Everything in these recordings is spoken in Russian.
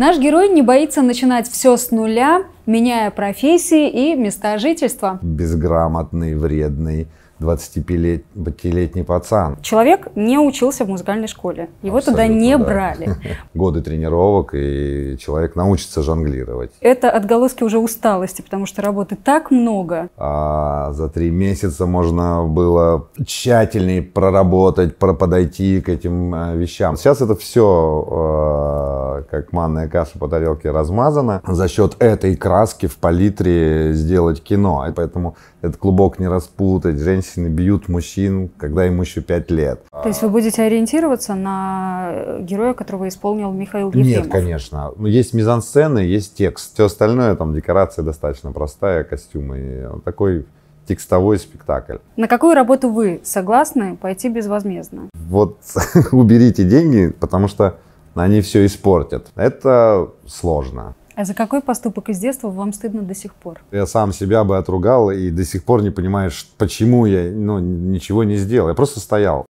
Наш герой не боится начинать все с нуля, меняя профессии и места жительства. Безграмотный, вредный, 25-летний пацан. Человек не учился в музыкальной школе. Его Абсолютно, туда не да. брали. Годы тренировок, и человек научится жонглировать. Это отголоски уже усталости, потому что работы так много. А за три месяца можно было тщательнее проработать, подойти к этим э, вещам. Сейчас это все э, как манная каша по тарелке размазана. За счет этой краски в палитре сделать кино. Поэтому этот клубок не распутать. Женщина женщины бьют мужчин, когда им еще пять лет. То есть вы будете ориентироваться на э, героя, которого исполнил Михаил Ефремов? Нет, конечно. Ну, есть мизансцены, есть текст. Все остальное, там декорация достаточно простая, костюмы. Такой текстовой спектакль. На какую работу вы согласны пойти безвозмездно? Вот уберите деньги, потому что они все испортят. Это сложно. А за какой поступок из детства вам стыдно до сих пор? Я сам себя бы отругал и до сих пор не понимаешь, почему я ну, ничего не сделал. Я просто стоял.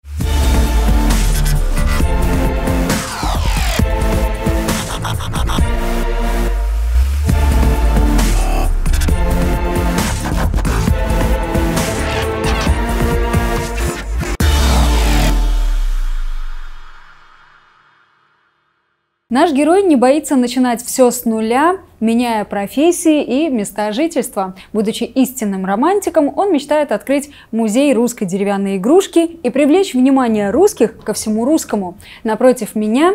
Наш герой не боится начинать все с нуля, меняя профессии и места жительства. Будучи истинным романтиком, он мечтает открыть музей русской деревянной игрушки и привлечь внимание русских ко всему русскому. Напротив меня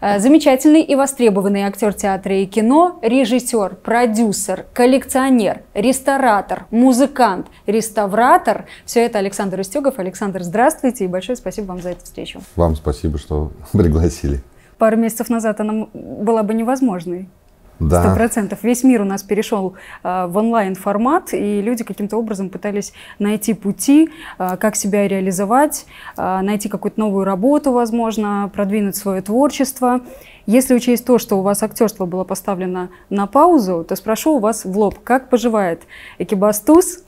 э, замечательный и востребованный актер театра и кино, режиссер, продюсер, коллекционер, ресторатор, музыкант, реставратор. Все это Александр Устюгов. Александр, здравствуйте и большое спасибо вам за эту встречу. Вам спасибо, что пригласили пару месяцев назад она была бы невозможной. Да. процентов. Весь мир у нас перешел э, в онлайн формат, и люди каким-то образом пытались найти пути, э, как себя реализовать, э, найти какую-то новую работу, возможно, продвинуть свое творчество. Если учесть то, что у вас актерство было поставлено на паузу, то спрошу у вас в лоб, как поживает Экибастуз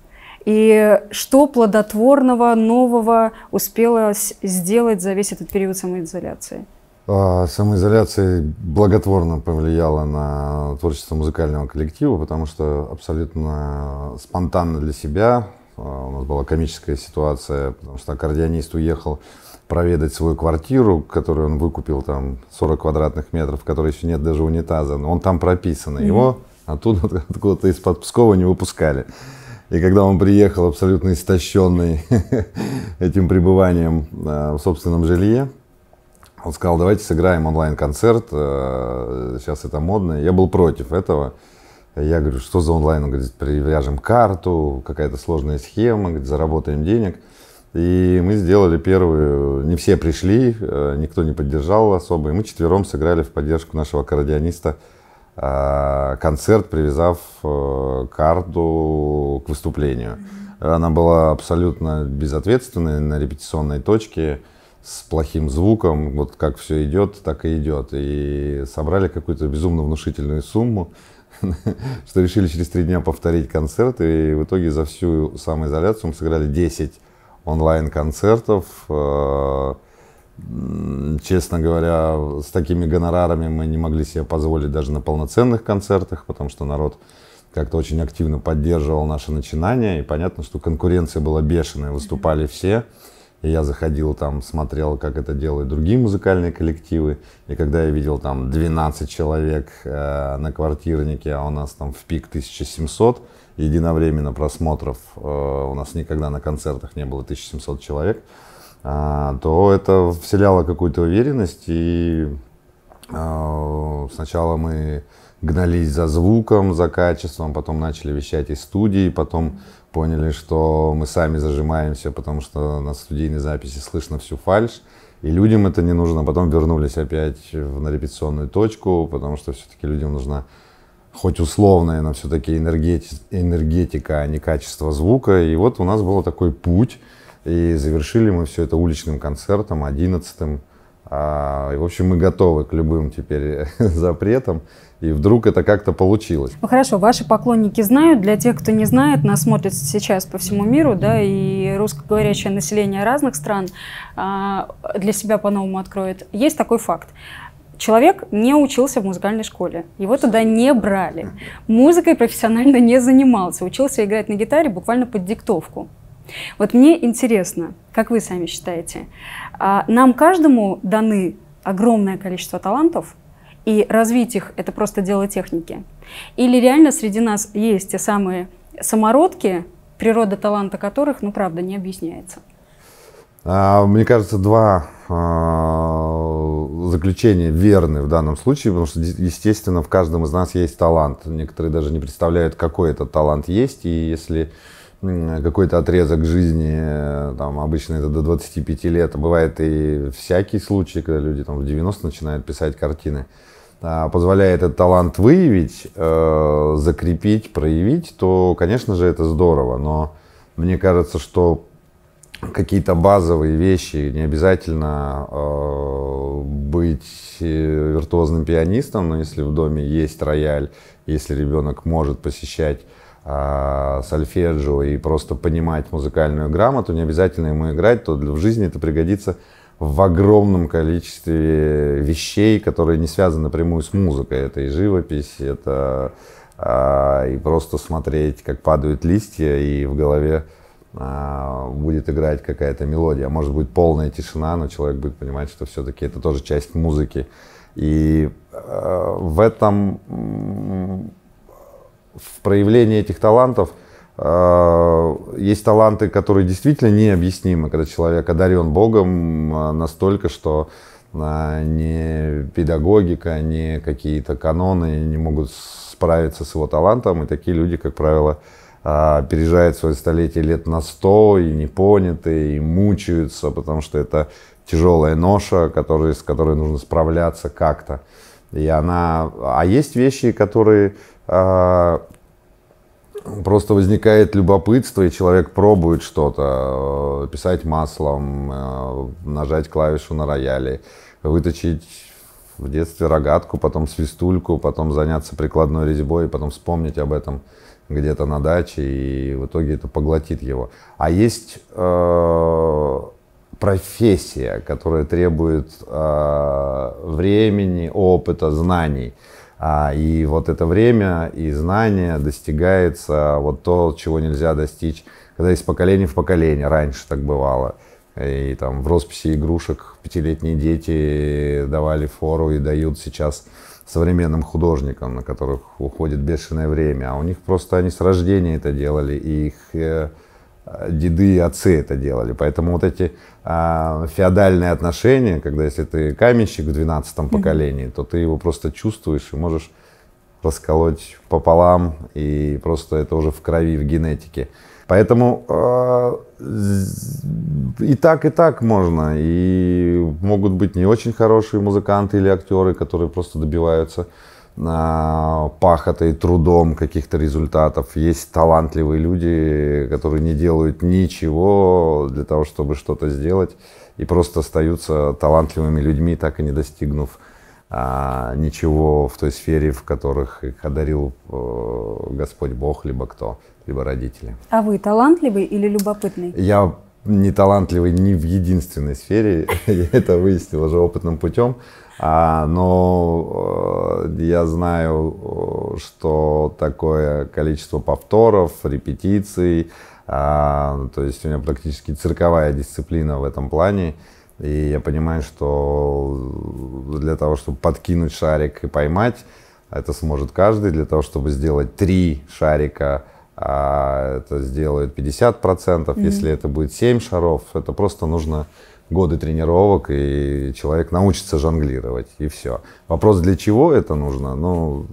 и что плодотворного, нового успелось сделать за весь этот период самоизоляции? А, самоизоляция благотворно повлияла на творчество музыкального коллектива, потому что абсолютно спонтанно для себя а, у нас была комическая ситуация, потому что аккордеонист уехал проведать свою квартиру, которую он выкупил там 40 квадратных метров, в которой еще нет даже унитаза, но он там прописан, и его оттуда откуда-то из-под Пскова не выпускали. И когда он приехал абсолютно истощенный этим пребыванием а, в собственном жилье, он сказал, давайте сыграем онлайн-концерт, э, сейчас это модно. Я был против этого. Я говорю, что за онлайн? Он говорит, привяжем карту, какая-то сложная схема, говорит, заработаем денег. И мы сделали первую, не все пришли, э, никто не поддержал особо. И мы четвером сыграли в поддержку нашего аккордеониста э, концерт, привязав карту к выступлению. Она была абсолютно безответственной на репетиционной точке с плохим звуком, вот как все идет, так и идет. И собрали какую-то безумно внушительную сумму, что решили через три дня повторить концерт, и в итоге за всю самоизоляцию мы сыграли 10 онлайн-концертов. Э, честно говоря, с такими гонорарами мы не могли себе позволить даже на полноценных концертах, потому что народ как-то очень активно поддерживал наше начинание, и понятно, что конкуренция была бешеная, выступали все. mm и я заходил там, смотрел, как это делают другие музыкальные коллективы. И когда я видел там 12 человек э, на квартирнике, а у нас там в пик 1700 единовременно просмотров, э, у нас никогда на концертах не было 1700 человек, э, то это вселяло какую-то уверенность. И э, сначала мы гнались за звуком, за качеством, потом начали вещать из студии, потом поняли, что мы сами зажимаемся, потому что на студийной записи слышно всю фальш, и людям это не нужно. Потом вернулись опять на репетиционную точку, потому что все-таки людям нужна хоть условная, но все-таки энергетика, энергетика, а не качество звука. И вот у нас был такой путь, и завершили мы все это уличным концертом, одиннадцатым. м а, в общем, мы готовы к любым теперь запретам. И вдруг это как-то получилось. Ну хорошо, ваши поклонники знают. Для тех, кто не знает, нас смотрят сейчас по всему миру, да, и русскоговорящее население разных стран а, для себя по-новому откроет. Есть такой факт. Человек не учился в музыкальной школе, его туда не брали. Музыкой профессионально не занимался, учился играть на гитаре буквально под диктовку. Вот мне интересно, как вы сами считаете, а, нам каждому даны огромное количество талантов, и развить их – это просто дело техники. Или реально среди нас есть те самые самородки, природа таланта которых, ну, правда, не объясняется. А, мне кажется, два а, заключения верны в данном случае, потому что, естественно, в каждом из нас есть талант. Некоторые даже не представляют, какой этот талант есть, и если какой-то отрезок жизни, э, там обычно это до 25 лет, бывает и всякий случай, когда люди там в 90 начинают писать картины, а позволяет этот талант выявить, э, закрепить, проявить, то, конечно же, это здорово, но мне кажется, что какие-то базовые вещи, не обязательно э, быть виртуозным пианистом, но если в доме есть рояль, если ребенок может посещать а, сольфеджио и просто понимать музыкальную грамоту, не обязательно ему играть, то в жизни это пригодится в огромном количестве вещей, которые не связаны напрямую с музыкой. Это и живопись, это а, и просто смотреть, как падают листья, и в голове а, будет играть какая-то мелодия. Может быть полная тишина, но человек будет понимать, что все-таки это тоже часть музыки. И а, в этом в проявлении этих талантов э, есть таланты, которые действительно необъяснимы, когда человек одарен Богом э, настолько, что э, ни педагогика, ни какие-то каноны не могут справиться с его талантом. И такие люди, как правило, переживают свое столетие лет на сто и не поняты, и мучаются, потому что это тяжелая ноша, который, с которой нужно справляться как-то. И она... А есть вещи, которые а, просто возникает любопытство, и человек пробует что-то. Э, писать маслом, э, нажать клавишу на рояле, выточить в детстве рогатку, потом свистульку, потом заняться прикладной резьбой, и потом вспомнить об этом где-то на даче, и в итоге это поглотит его. А есть э, профессия, которая требует э, времени, опыта, знаний – а, и вот это время и знание достигается, а, вот то, чего нельзя достичь, когда из поколения в поколение, раньше так бывало. И там в росписи игрушек пятилетние дети давали фору и дают сейчас современным художникам, на которых уходит бешеное время. А у них просто они с рождения это делали, и их э, деды и отцы это делали. Поэтому вот эти а, феодальные отношения, когда если ты каменщик в 12 поколении, то ты его просто чувствуешь и можешь расколоть пополам, и просто это уже в крови, в генетике. Поэтому э, и так, и так можно. И могут быть не очень хорошие музыканты или актеры, которые просто добиваются пахотой, трудом каких-то результатов. Есть талантливые люди, которые не делают ничего для того, чтобы что-то сделать, и просто остаются талантливыми людьми, так и не достигнув а, ничего в той сфере, в которых их одарил э, Господь Бог, либо кто, либо родители. А вы талантливый или любопытный? Я не талантливый ни в единственной сфере, я это выяснил уже опытным путем. А, но ну, э, я знаю, э, что такое количество повторов, репетиций, а, ну, то есть у меня практически цирковая дисциплина в этом плане. И я понимаю, что для того, чтобы подкинуть шарик и поймать, это сможет каждый. Для того, чтобы сделать три шарика, а это сделают 50%. Mm-hmm. Если это будет 7 шаров, это просто нужно годы тренировок, и человек научится жонглировать, и все. Вопрос, для чего это нужно? Ну,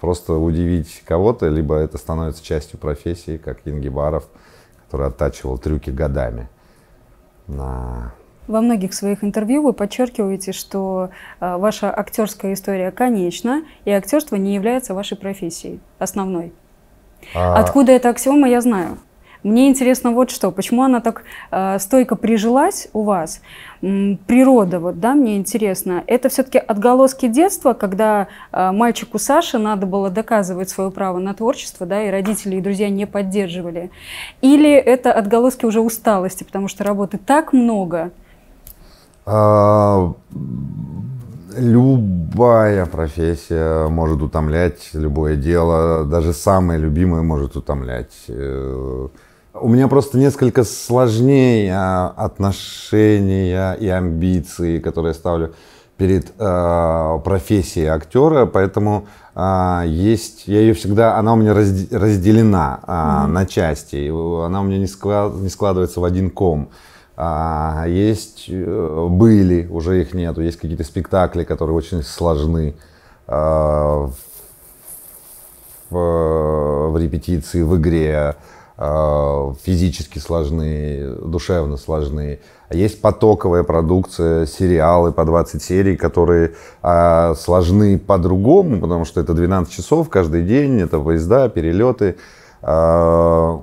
просто удивить кого-то, либо это становится частью профессии, как Ингибаров, который оттачивал трюки годами. На... Во многих своих интервью вы подчеркиваете, что э, ваша актерская история конечна, и актерство не является вашей профессией основной. А... Откуда эта аксиома, я знаю. Мне интересно вот что, почему она так э, стойко прижилась у вас? М, природа, вот, да, мне интересно. Это все-таки отголоски детства, когда э, мальчику Саше надо было доказывать свое право на творчество, да, и родители, и друзья не поддерживали? Или это отголоски уже усталости, потому что работы так много? А, любая профессия может утомлять, любое дело, даже самое любимое может утомлять э, у меня просто несколько сложнее а, отношения и амбиции, которые я ставлю перед э, профессией актера, поэтому э, есть, я ее всегда, она у меня разд, разделена э, mm-hmm. на части, она у меня не, склад, не складывается в один ком. Э, есть, были, уже их нету, есть какие-то спектакли, которые очень сложны э, в, в, в репетиции, в игре, Э, физически сложные, душевно сложные. Есть потоковая продукция, сериалы по 20 серий, которые а, сложны по-другому, потому что это 12 часов каждый день, это поезда, перелеты. А,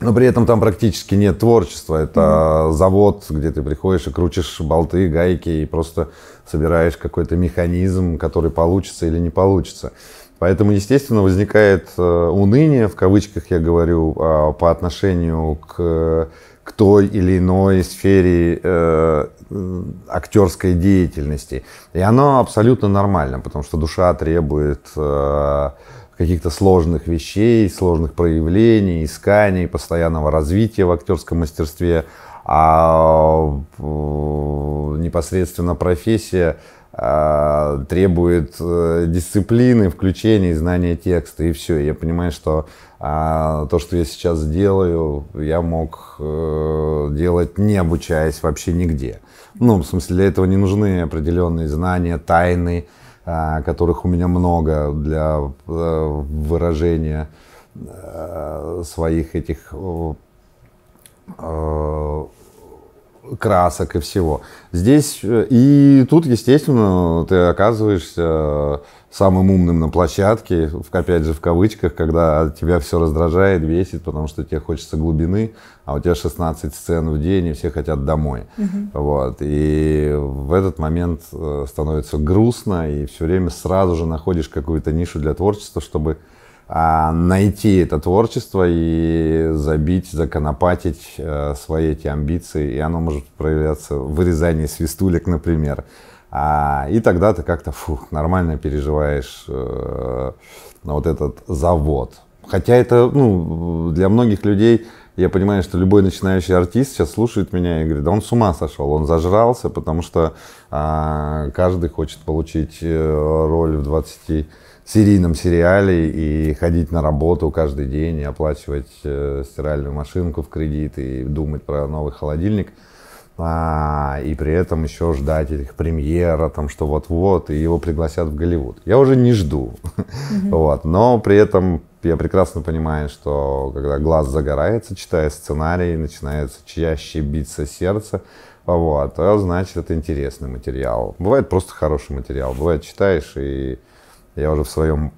но при этом там практически нет творчества. Это mm-hmm. завод, где ты приходишь и крутишь болты, гайки и просто собираешь какой-то механизм, который получится или не получится. Поэтому, естественно, возникает э, уныние, в кавычках я говорю, а, по отношению к, к той или иной сфере э, актерской деятельности. И оно абсолютно нормально, потому что душа требует э, каких-то сложных вещей, сложных проявлений, исканий, постоянного развития в актерском мастерстве. А э, непосредственно профессия а, требует э, дисциплины, включения знания текста, и все. Я понимаю, что а, то, что я сейчас делаю, я мог э, делать, не обучаясь вообще нигде. Ну, в смысле, для этого не нужны определенные знания, тайны, а, которых у меня много для э, выражения своих этих красок и всего. Здесь э, и тут, естественно, ты оказываешься э, самым умным на площадке, опять же в кавычках, когда тебя все раздражает, весит потому что тебе хочется глубины, а у тебя 16 сцен в день, и все хотят домой. Угу. Вот. И в этот момент э, становится грустно, и все время сразу же находишь какую-то нишу для творчества, чтобы а, найти это творчество и забить, законопатить э, свои эти амбиции. И оно может проявляться в вырезании свистулек, например. А, и тогда ты как-то фух, нормально переживаешь э, вот этот завод. Хотя это ну, для многих людей, я понимаю, что любой начинающий артист сейчас слушает меня и говорит, да он с ума сошел, он зажрался, потому что а, каждый хочет получить э, роль в 20 серийном сериале и ходить на работу каждый день и оплачивать э, стиральную машинку в кредит и думать про новый холодильник. А, и при этом еще ждать этих премьера, там, что вот-вот, и его пригласят в Голливуд. Я уже не жду. Mm-hmm. Вот. Но при этом я прекрасно понимаю, что когда глаз загорается, читая сценарий, начинается чаще биться сердце, вот, а значит, это интересный материал. Бывает просто хороший материал. Бывает, читаешь и я уже в своем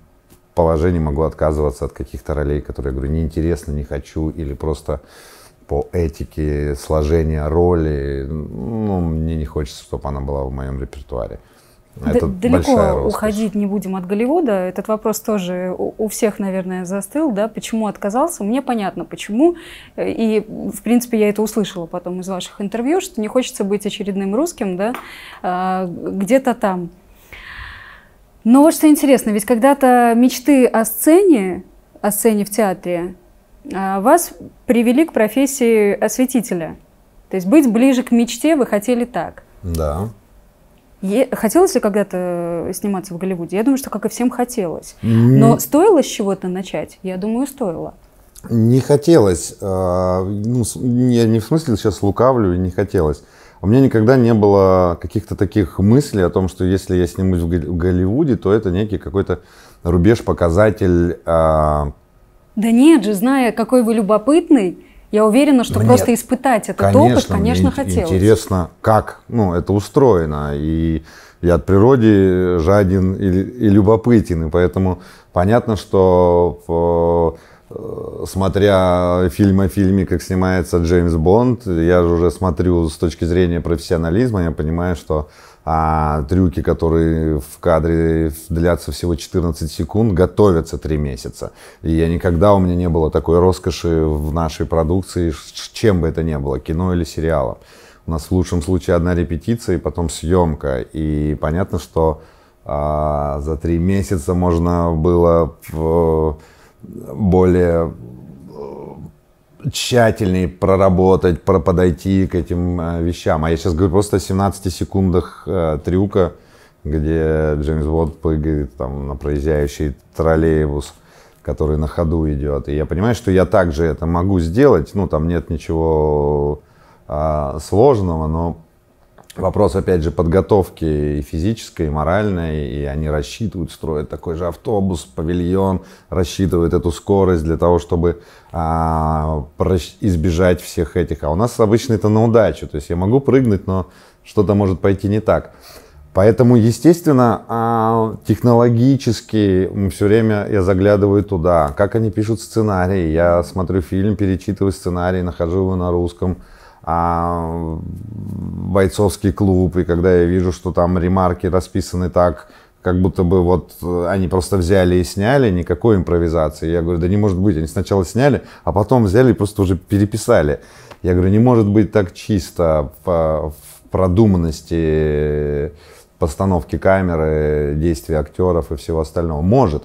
положении могу отказываться от каких-то ролей, которые, я говорю, неинтересно, не хочу, или просто по этике сложения роли, ну, мне не хочется, чтобы она была в моем репертуаре. Это Д- далеко уходить не будем от Голливуда. Этот вопрос тоже у всех, наверное, застыл, да? Почему отказался? Мне понятно, почему. И, в принципе, я это услышала потом из ваших интервью, что не хочется быть очередным русским, да? А, где-то там. Но вот что интересно, ведь когда-то мечты о сцене, о сцене в театре, а, вас привели к профессии осветителя. То есть быть ближе к мечте вы хотели так. Да. хотелось ли когда-то э, сниматься в Голливуде? Я думаю, что как и всем хотелось. Но mm. стоило с чего-то начать? Я думаю, стоило. Не хотелось. А, ну, я не в смысле сейчас лукавлю, не хотелось. У меня никогда не было каких-то таких мыслей о том, что если я снимусь в Голливуде, то это некий какой-то рубеж, показатель. Э... А, да нет же, зная, какой вы любопытный, я уверена, что да просто нет, испытать этот конечно, опыт, конечно, мне хотелось. Интересно, как ну, это устроено. И я от природы жаден и, и любопытен. И поэтому понятно, что в Э, смотря фильм о фильме, как снимается Джеймс Бонд, я же уже смотрю с точки зрения профессионализма, я понимаю, что а, трюки, которые в кадре длятся всего 14 секунд, готовятся 3 месяца. И я никогда у меня не было такой роскоши в нашей продукции, чем бы это ни было, кино или сериалом. У нас в лучшем случае одна репетиция и потом съемка. И понятно, что а, за 3 месяца можно было... В, э, более э, тщательнее проработать, подойти к этим э, вещам. А я сейчас говорю просто о 17 секундах э, трюка, где Джеймс Бонд прыгает там, на проезжающий троллейбус, который на ходу идет. И я понимаю, что я также это могу сделать. Ну, там нет ничего а, сложного, но Вопрос, опять же, подготовки и физической, и моральной, и они рассчитывают, строят такой же автобус, павильон, рассчитывают эту скорость для того, чтобы а, избежать всех этих. А у нас обычно это на удачу, то есть я могу прыгнуть, но что-то может пойти не так. Поэтому, естественно, а, технологически все время я заглядываю туда, как они пишут сценарии. Я смотрю фильм, перечитываю сценарий, нахожу его на русском, а, бойцовский клуб, и когда я вижу, что там ремарки расписаны так, как будто бы вот э, они просто взяли и сняли, никакой импровизации. Я говорю, да не может быть, они сначала сняли, а потом взяли и просто уже переписали. Я говорю, не может быть так чисто в, в продуманности постановки камеры, действий актеров и всего остального. Может.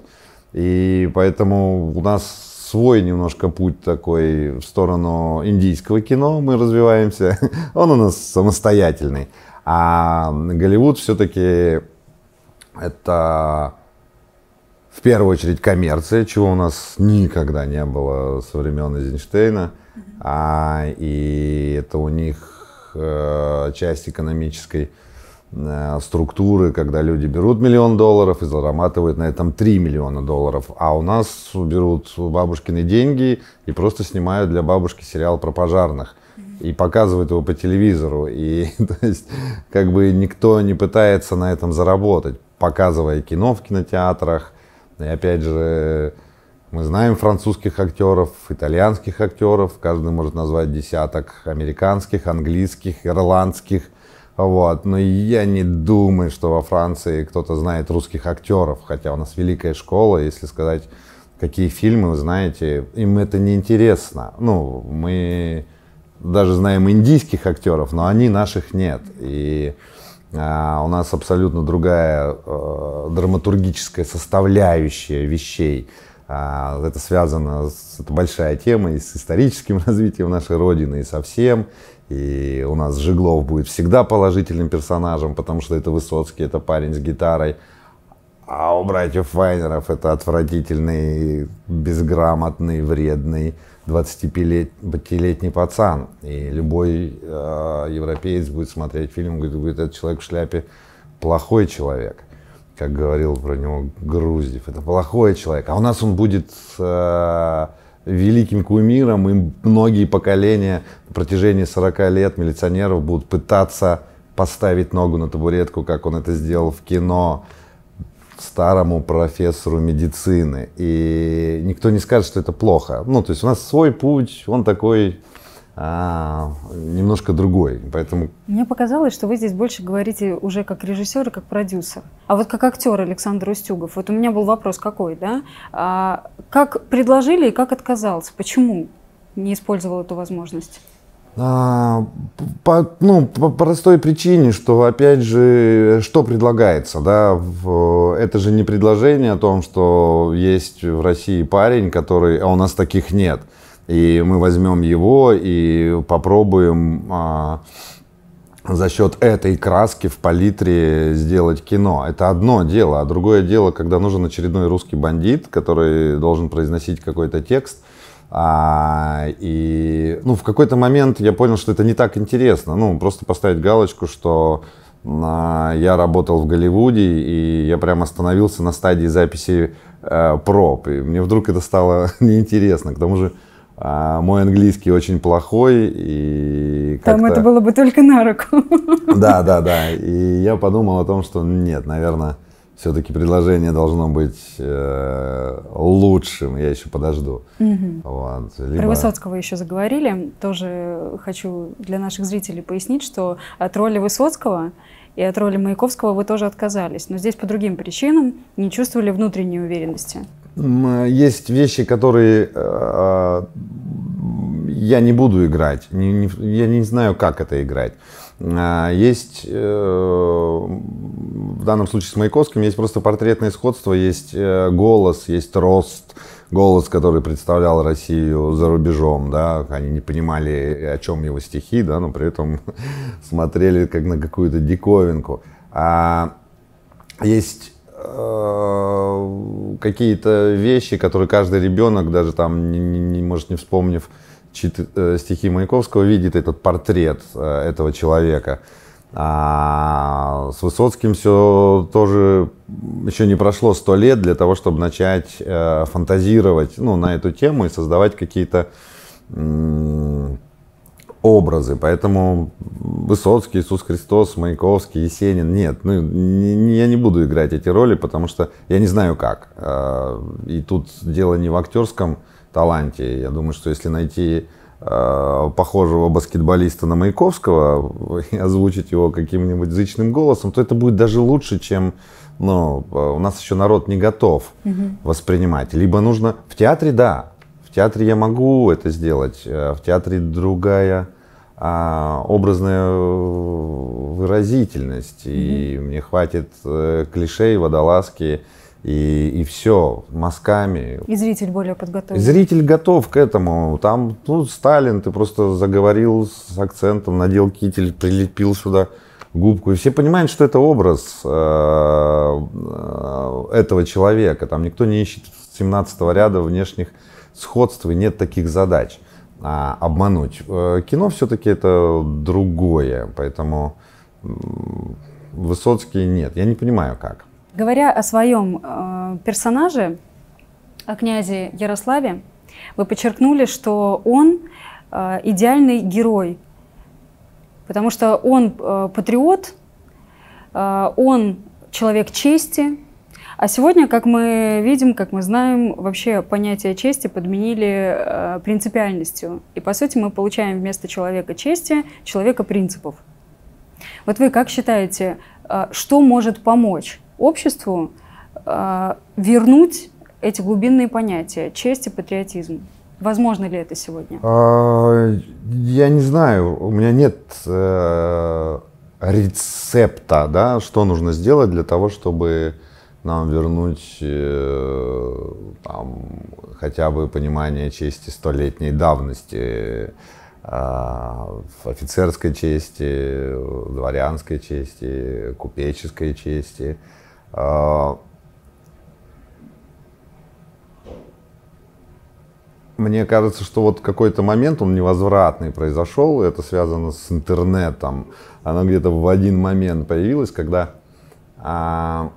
И поэтому у нас свой немножко путь такой в сторону индийского кино мы развиваемся. Он у нас самостоятельный. А Голливуд все-таки это в первую очередь коммерция, чего у нас никогда не было со времен Эйзенштейна. А, и это у них э, часть экономической Э, структуры, когда люди берут миллион долларов и зарабатывают на этом 3 миллиона долларов, а у нас берут бабушкины деньги и просто снимают для бабушки сериал про пожарных и показывают его по телевизору. И то есть, как бы никто не пытается на этом заработать, показывая кино в кинотеатрах. И опять же, мы знаем французских актеров, итальянских актеров, каждый может назвать десяток, американских, английских, ирландских. Вот. Но я не думаю, что во Франции кто-то знает русских актеров, хотя у нас великая школа, если сказать, какие фильмы вы знаете, им это не интересно. Ну, мы даже знаем индийских актеров, но они наших нет. И а, у нас абсолютно другая а, драматургическая составляющая вещей. А, это связано с это большая тема и с историческим развитием нашей Родины, и со всем, и у нас Жиглов будет всегда положительным персонажем, потому что это Высоцкий, это парень с гитарой. А у братьев Файнеров это отвратительный, безграмотный, вредный 25-летний пацан. И любой э, европеец будет смотреть фильм, говорит, говорит, этот человек в шляпе плохой человек. Как говорил про него Груздев, это плохой человек. А у нас он будет э, великим кумиром, и многие поколения на протяжении 40 лет милиционеров будут пытаться поставить ногу на табуретку, как он это сделал в кино старому профессору медицины. И никто не скажет, что это плохо. Ну, то есть у нас свой путь, он такой а, немножко другой, поэтому... Мне показалось, что вы здесь больше говорите уже как режиссер и как продюсер. А вот как актер Александр Устюгов, вот у меня был вопрос какой, да? А, как предложили и как отказался? Почему не использовал эту возможность? А, по, ну, по простой причине, что, опять же, что предлагается, да, в, это же не предложение о том, что есть в России парень, который, а у нас таких нет, и мы возьмем его и попробуем а, за счет этой краски в палитре сделать кино. Это одно дело, а другое дело, когда нужен очередной русский бандит, который должен произносить какой-то текст. А, и ну, в какой-то момент я понял, что это не так интересно. Ну, просто поставить галочку, что а, я работал в Голливуде, и я прям остановился на стадии записи а, проб. И мне вдруг это стало неинтересно. К тому же а мой английский очень плохой и Там это было бы только на руку. Да, да, да. И я подумал о том, что нет, наверное, все-таки предложение должно быть э, лучшим, я еще подожду. Угу. Вот. Либо... Про Высоцкого еще заговорили. Тоже хочу для наших зрителей пояснить, что от роли Высоцкого и от роли Маяковского вы тоже отказались. Но здесь по другим причинам не чувствовали внутренней уверенности есть вещи, которые э, я не буду играть, я не знаю, как это играть. А, есть, э, в данном случае с Маяковским, есть просто портретное сходство, есть э, голос, есть рост, голос, который представлял Россию за рубежом, да, они не понимали, о чем его стихи, да, но при этом смотрели как на какую-то диковинку. А есть Э, какие-то вещи, которые каждый ребенок, даже там, не, не, может, не вспомнив чит, э, стихи Маяковского, видит этот портрет э, этого человека. А с Высоцким все тоже еще не прошло сто лет для того, чтобы начать фантазировать ну, на эту тему и создавать какие-то образы. Поэтому Высоцкий, Иисус Христос, Маяковский, Есенин, нет, ну, не, я не буду играть эти роли, потому что я не знаю как. А, и тут дело не в актерском таланте. Я думаю, что если найти а, похожего баскетболиста на Маяковского и озвучить его каким-нибудь зычным голосом, то это будет даже лучше, чем ну, а, у нас еще народ не готов угу. воспринимать. Либо нужно в театре, да, в театре я могу это сделать, в театре другая а, образная э, выразительность. Mm-hmm. И мне хватит э, клишей, водолазки и, и все мазками. И зритель более подготовлен. Зритель готов к этому. Там, ну, Сталин, ты просто заговорил с акцентом, надел китель, прилепил сюда губку. И все понимают, что это образ э, этого человека. Там никто не ищет 17 ряда внешних сходств, и нет таких задач. А, обмануть. Э, кино все-таки это другое, поэтому Высоцкий нет. Я не понимаю, как. Говоря о своем э, персонаже, о князе Ярославе, вы подчеркнули, что он э, идеальный герой, потому что он патриот, он человек чести, а сегодня, как мы видим, как мы знаем, вообще понятие чести подменили э, принципиальностью. И, по сути, мы получаем вместо человека чести человека принципов. Вот вы как считаете, э, что может помочь обществу э, вернуть эти глубинные понятия честь и патриотизм? Возможно ли это сегодня? А, я не знаю. У меня нет рецепта, да, что нужно сделать для того, чтобы нам вернуть э, там, хотя бы понимание чести столетней давности, э, офицерской чести, дворянской чести, купеческой чести. Э, мне кажется, что вот какой-то момент, он невозвратный произошел, это связано с интернетом. Оно где-то в один момент появилось, когда а,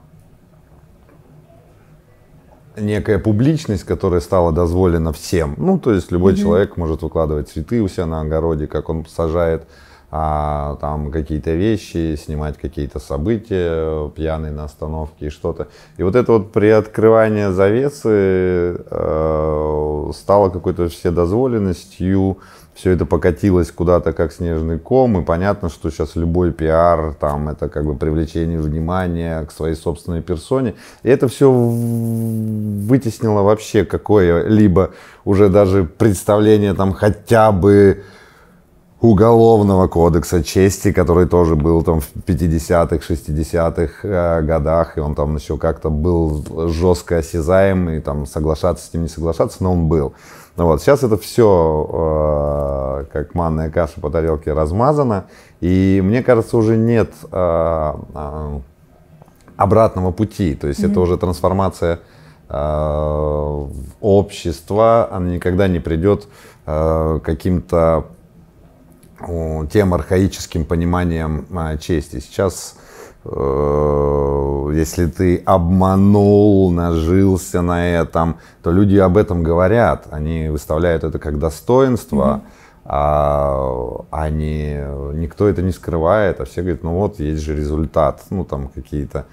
некая публичность, которая стала дозволена всем. Ну, то есть любой mm-hmm. человек может выкладывать цветы у себя на огороде, как он сажает а, там какие-то вещи, снимать какие-то события, пьяный на остановке и что-то. И вот это вот приоткрывание завесы э, стало какой-то вседозволенностью, дозволенностью все это покатилось куда-то как снежный ком, и понятно, что сейчас любой пиар, там, это как бы привлечение внимания к своей собственной персоне, и это все вытеснило вообще какое-либо уже даже представление там хотя бы уголовного кодекса чести, который тоже был там в 50-х, 60-х э, годах, и он там еще как-то был жестко осязаем, и там соглашаться с ним, не соглашаться, но он был. Ну вот, сейчас это все э, как манная каша по тарелке размазана, и мне кажется, уже нет э, а, обратного пути, то есть mm-hmm. это уже трансформация э, общества, она никогда не придет э, каким-то тем архаическим пониманием э, чести. Сейчас Э, если ты обманул, нажился на этом, то люди об этом говорят, они выставляют это как достоинство, mm а, а никто это не скрывает, а все говорят, ну вот, есть же результат, ну там какие-то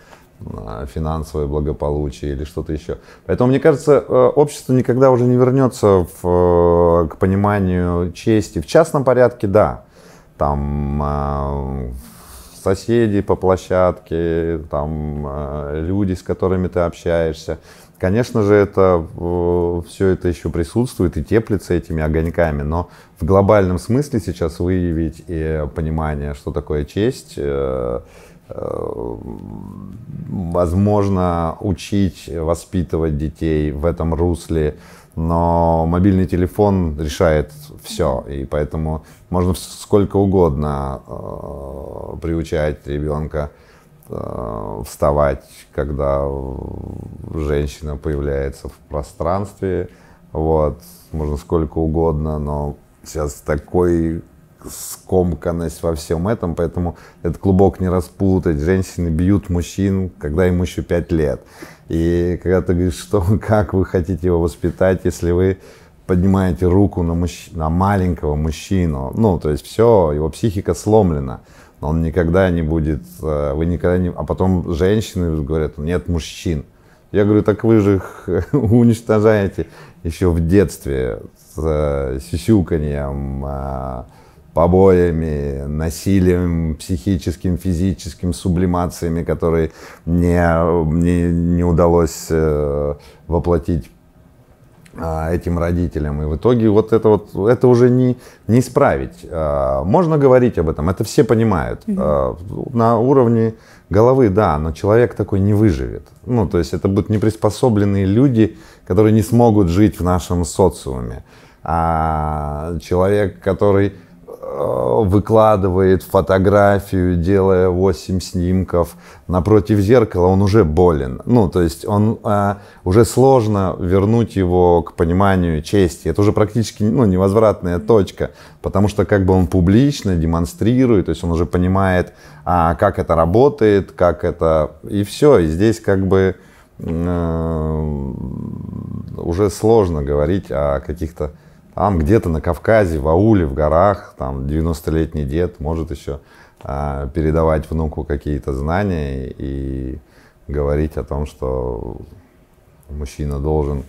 а, финансовое благополучие или что-то еще. Поэтому, мне кажется, э, общество никогда уже не вернется в, э, к пониманию чести. В частном порядке, да, там соседи по площадке, там, э, люди, с которыми ты общаешься. Конечно же, это, э, все это еще присутствует и теплится этими огоньками, но в глобальном смысле сейчас выявить и понимание, что такое честь, э, возможно, учить, воспитывать детей в этом русле, но мобильный телефон решает все, и поэтому можно сколько угодно э, приучать ребенка э, вставать, когда женщина появляется в пространстве. Вот. Можно сколько угодно, но сейчас такой скомканность во всем этом, поэтому этот клубок не распутать. Женщины бьют мужчин, когда ему еще пять лет. И когда ты говоришь, что, как вы хотите его воспитать, если вы поднимаете руку на, мужч... на маленького мужчину, ну, то есть все, его психика сломлена, он никогда не будет, э, вы никогда не... А потом женщины говорят, нет мужчин. Я говорю, так вы же их уничтожаете еще в детстве с э, сисюканьем, э, побоями, насилием психическим, физическим, сублимациями, которые мне не, не удалось воплотить а, этим родителям. И в итоге вот это вот, это уже не, не исправить. А, можно говорить об этом, это все понимают. Угу. На уровне головы, да, но человек такой не выживет. Ну, то есть это будут неприспособленные люди, которые не смогут жить в нашем социуме. А человек, который Э, выкладывает фотографию, делая 8 снимков напротив зеркала, он уже болен. Ну, то есть он э, уже сложно вернуть его к пониманию чести. Это уже практически ну, невозвратная точка, потому что как бы он публично демонстрирует, то есть он уже понимает, а, как это работает, как это... И все, и здесь как бы э, уже сложно говорить о каких-то там где-то на Кавказе, в ауле, в горах, там 90-летний дед может еще а, передавать внуку какие-то знания и говорить о том, что мужчина должен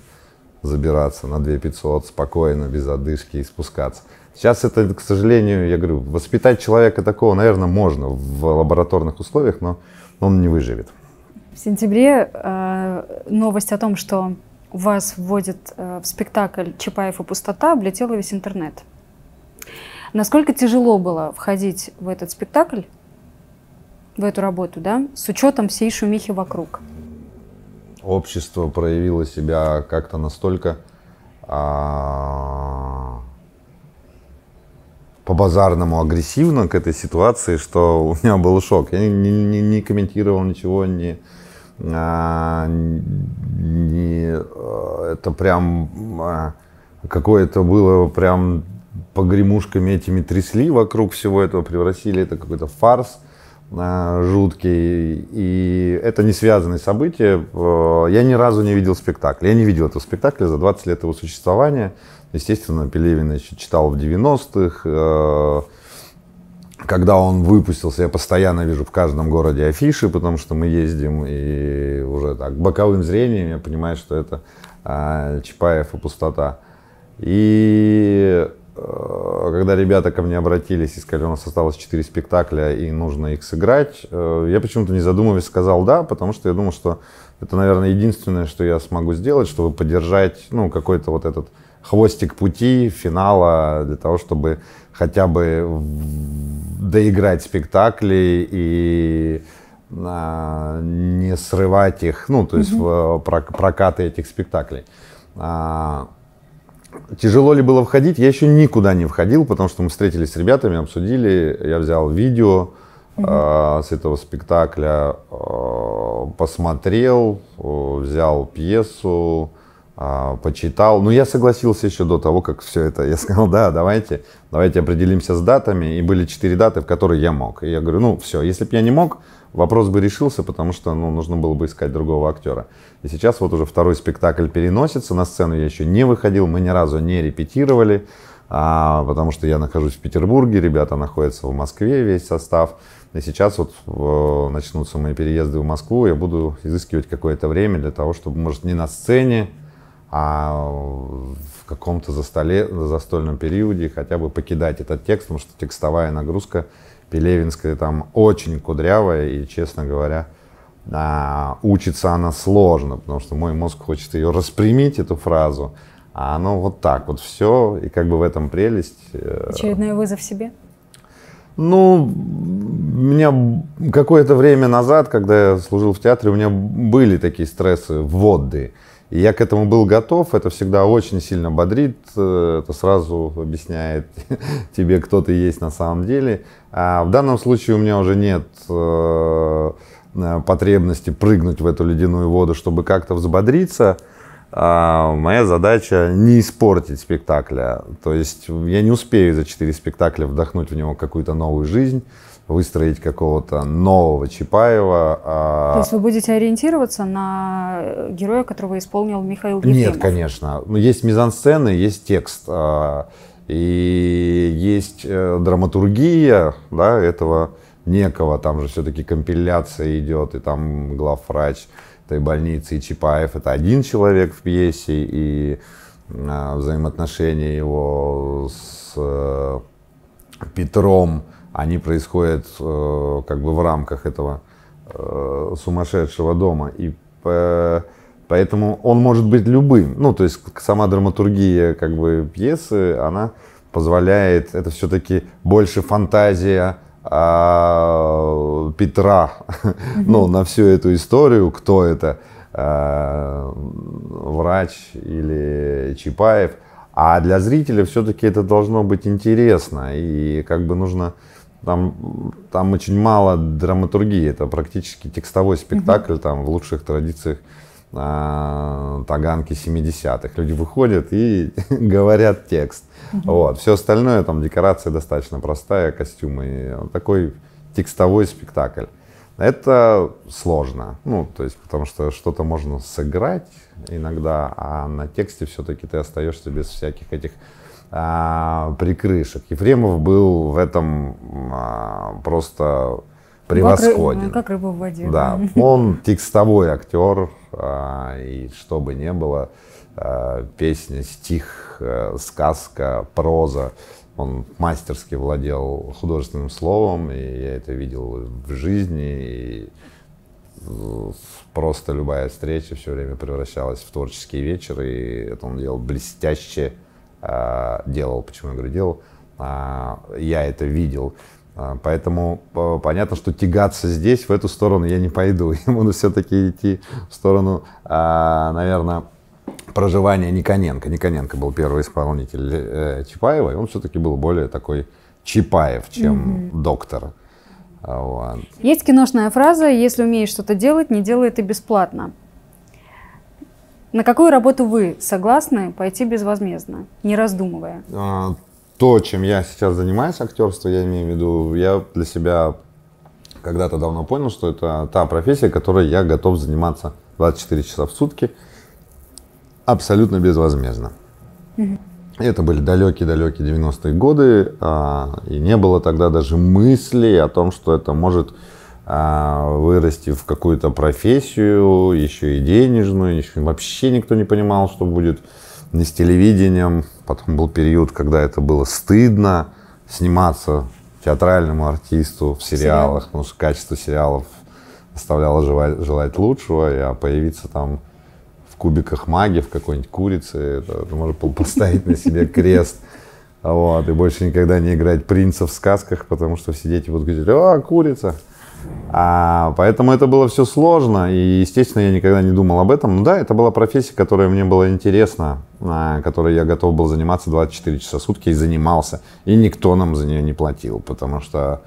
забираться на 2500 спокойно, без одышки и спускаться. Сейчас это, к сожалению, я говорю, воспитать человека такого, наверное, можно в лабораторных условиях, но он не выживет. В сентябре э, новость о том, что вас вводят э, в спектакль «Чапаев и пустота» облетела весь интернет. Насколько тяжело было входить в этот спектакль, в эту работу, да, с учетом всей шумихи вокруг? Общество проявило себя как-то настолько а, по-базарному агрессивно к этой ситуации, что у меня был шок. Я не, не, не комментировал ничего, не... Ни а, не, э, это прям а, какое-то было прям погремушками этими трясли вокруг всего этого, превратили это какой-то фарс а, жуткий. И это не связанные события. Э, я ни разу не видел спектакль. Я не видел этого спектакля за 20 лет его существования. Естественно, Пелевин еще читал в 90-х когда он выпустился, я постоянно вижу в каждом городе афиши, потому что мы ездим и уже так боковым зрением я понимаю, что это а, Чапаев и пустота. И а, когда ребята ко мне обратились и сказали, у нас осталось 4 спектакля и нужно их сыграть, а, я почему-то не задумываясь сказал да, потому что я думал, что это, наверное, единственное, что я смогу сделать, чтобы поддержать, ну, какой-то вот этот хвостик пути, финала, для того, чтобы хотя бы доиграть спектакли и а, не срывать их, ну, то есть mm-hmm. в прокаты этих спектаклей. А, тяжело ли было входить? Я еще никуда не входил, потому что мы встретились с ребятами, обсудили, я взял видео mm-hmm. э, с этого спектакля, э, посмотрел, э, взял пьесу, а, почитал. Но ну, я согласился еще до того, как все это. Я сказал, да, давайте, давайте определимся с датами. И были четыре даты, в которые я мог. И я говорю, ну все, если бы я не мог, вопрос бы решился, потому что ну, нужно было бы искать другого актера. И сейчас вот уже второй спектакль переносится. На сцену я еще не выходил, мы ни разу не репетировали, а, потому что я нахожусь в Петербурге, ребята находятся в Москве, весь состав. И сейчас вот начнутся мои переезды в Москву, я буду изыскивать какое-то время для того, чтобы, может, не на сцене, а в каком-то застоле, застольном периоде хотя бы покидать этот текст, потому что текстовая нагрузка пелевинская там очень кудрявая, и, честно говоря, а, учится она сложно, потому что мой мозг хочет ее распрямить, эту фразу, а оно вот так вот все, и как бы в этом прелесть. Э. Очередной вызов себе? Ну, у меня какое-то время назад, когда я служил в театре, у меня были такие стрессы, вводы. Uh и я к этому был готов, это всегда очень сильно бодрит, э, это сразу объясняет тебе, кто ты есть на самом деле. А в данном случае у меня уже нет э, э, потребности прыгнуть в эту ледяную воду, чтобы как-то взбодриться. А моя задача не испортить спектакля. То есть я не успею за четыре спектакля вдохнуть в него какую-то новую жизнь выстроить какого-то нового Чапаева. А... То есть вы будете ориентироваться на э, героя, которого исполнил Михаил Ефремов? Нет, конечно. Ну, есть мизансцены, есть текст. А, и есть э, драматургия да, этого некого. Там же все-таки компиляция идет, и там главврач этой больницы, и Чапаев — это один человек в пьесе, и а, взаимоотношения его с э, Петром — они происходят э, как бы в рамках этого э, сумасшедшего дома. И э, поэтому он может быть любым. Ну, то есть сама драматургия как бы пьесы, она позволяет, это все-таки больше фантазия э, Петра, ну, на всю эту историю, кто это, э, врач или Чапаев. А для зрителя все-таки это должно быть интересно, и как бы нужно там, там очень мало драматургии, это практически текстовой спектакль, mm там в лучших традициях а, таганки 70-х. Люди выходят и говорят текст. mm Вот. Все остальное, там декорация достаточно простая, костюмы. такой текстовой спектакль. Это сложно, ну, то есть, потому что что-то можно сыграть иногда, а на тексте все-таки ты остаешься без всяких этих а, прикрышек. Ефремов был в этом а, просто превосходен. как рыба в воде. Да, он текстовой актер, а, и что бы ни было, а, песня, стих, а, сказка, проза. Он мастерски владел художественным словом, и я это видел в жизни. И просто любая встреча все время превращалась в творческий вечер, и это он делал блестяще Э, делал. Почему я говорю делал? Э, я это видел. А, поэтому э, понятно, что тягаться здесь, в эту сторону я не пойду. Я буду все-таки идти в сторону, а, наверное, проживания Никоненко. Никоненко был первый исполнитель э, Чапаева, и он все-таки был более такой Чапаев, чем mm доктор. Вот. Есть киношная фраза «Если умеешь что-то делать, не делай это бесплатно». На какую работу вы согласны пойти безвозмездно, не раздумывая? А, то, чем я сейчас занимаюсь, актерство, я имею в виду, я для себя когда-то давно понял, что это та профессия, которой я готов заниматься 24 часа в сутки абсолютно безвозмездно. Это были далекие-далекие 90-е годы, а, и не было тогда даже мысли о том, что это может а, вырасти в какую-то профессию, еще и денежную, еще вообще никто не понимал, что будет не с телевидением. Потом был период, когда это было стыдно сниматься театральному артисту в сериалах, потому что качество сериалов оставляло желать, лучшего, а появиться там в кубиках маги, в какой-нибудь курице, это, это можно поставить на себе крест. Вот, и больше никогда не играть принца в сказках, потому что все дети будут говорить, "О, «А, курица. А, поэтому это было все сложно, и, естественно, я никогда не думал об этом. Но ну да, это была профессия, которая мне была интересна, а, которой я готов был заниматься 24 часа в сутки и занимался. И никто нам за нее не платил, потому что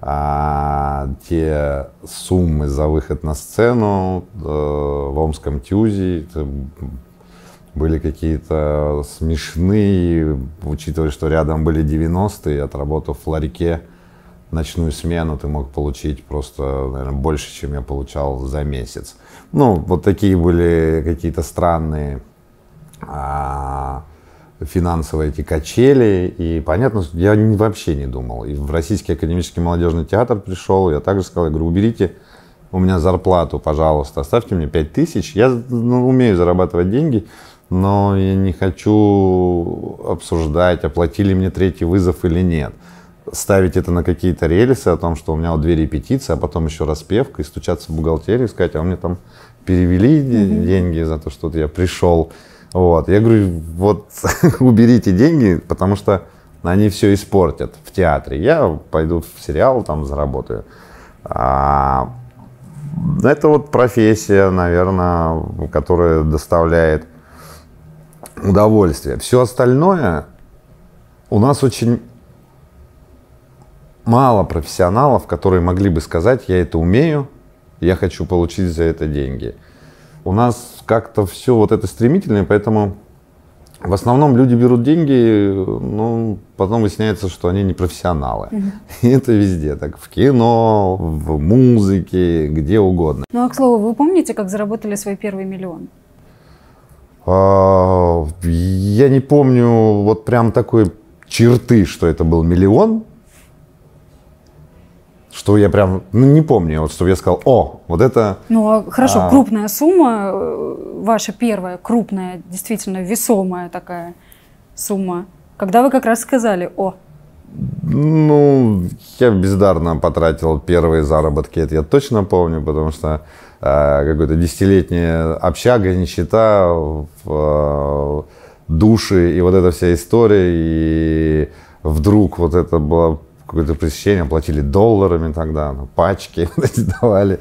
а, те суммы за выход на сцену э, в Омском Тюзе это были какие-то смешные, учитывая, что рядом были 90-е, отработав в Ларьке ночную смену ты мог получить просто, наверное, больше, чем я получал за месяц. Ну, вот такие были какие-то странные а, финансовые эти качели. И понятно, я вообще не думал. И в Российский академический молодежный театр пришел, я также сказал, я говорю, уберите у меня зарплату, пожалуйста, оставьте мне 5 тысяч. Я ну, умею зарабатывать деньги, но я не хочу обсуждать, оплатили мне третий вызов или нет ставить это на какие-то рельсы, о том, что у меня вот две репетиции, а потом еще распевка, и стучаться в бухгалтерию, сказать, а мне там перевели mm-hmm. деньги за то, что вот я пришел. Вот. Я говорю, вот уберите деньги, потому что они все испортят в театре. Я пойду в сериал, там заработаю. А, ну, это вот профессия, наверное, которая доставляет удовольствие. Все остальное у нас очень мало профессионалов, которые могли бы сказать, я это умею, я хочу получить за это деньги. У нас как-то все вот это стремительное, поэтому в основном люди берут деньги, ну, потом выясняется, что они не профессионалы. Угу. И это везде, так в кино, в музыке, где угодно. Ну, а к слову, вы помните, как заработали свой первый миллион? А, я не помню вот прям такой черты, что это был миллион, что я прям ну, не помню, вот, чтобы я сказал, о, вот это... Ну, а, хорошо, а... крупная сумма, э, ваша первая крупная, действительно весомая такая сумма. Когда вы как раз сказали «о»? Ну, я бездарно потратил первые заработки, это я точно помню, потому что э, какой-то десятилетняя общага, нищета, э, души и вот эта вся история, и вдруг вот это было какое-то посещение, платили долларами тогда, ну, пачки давали.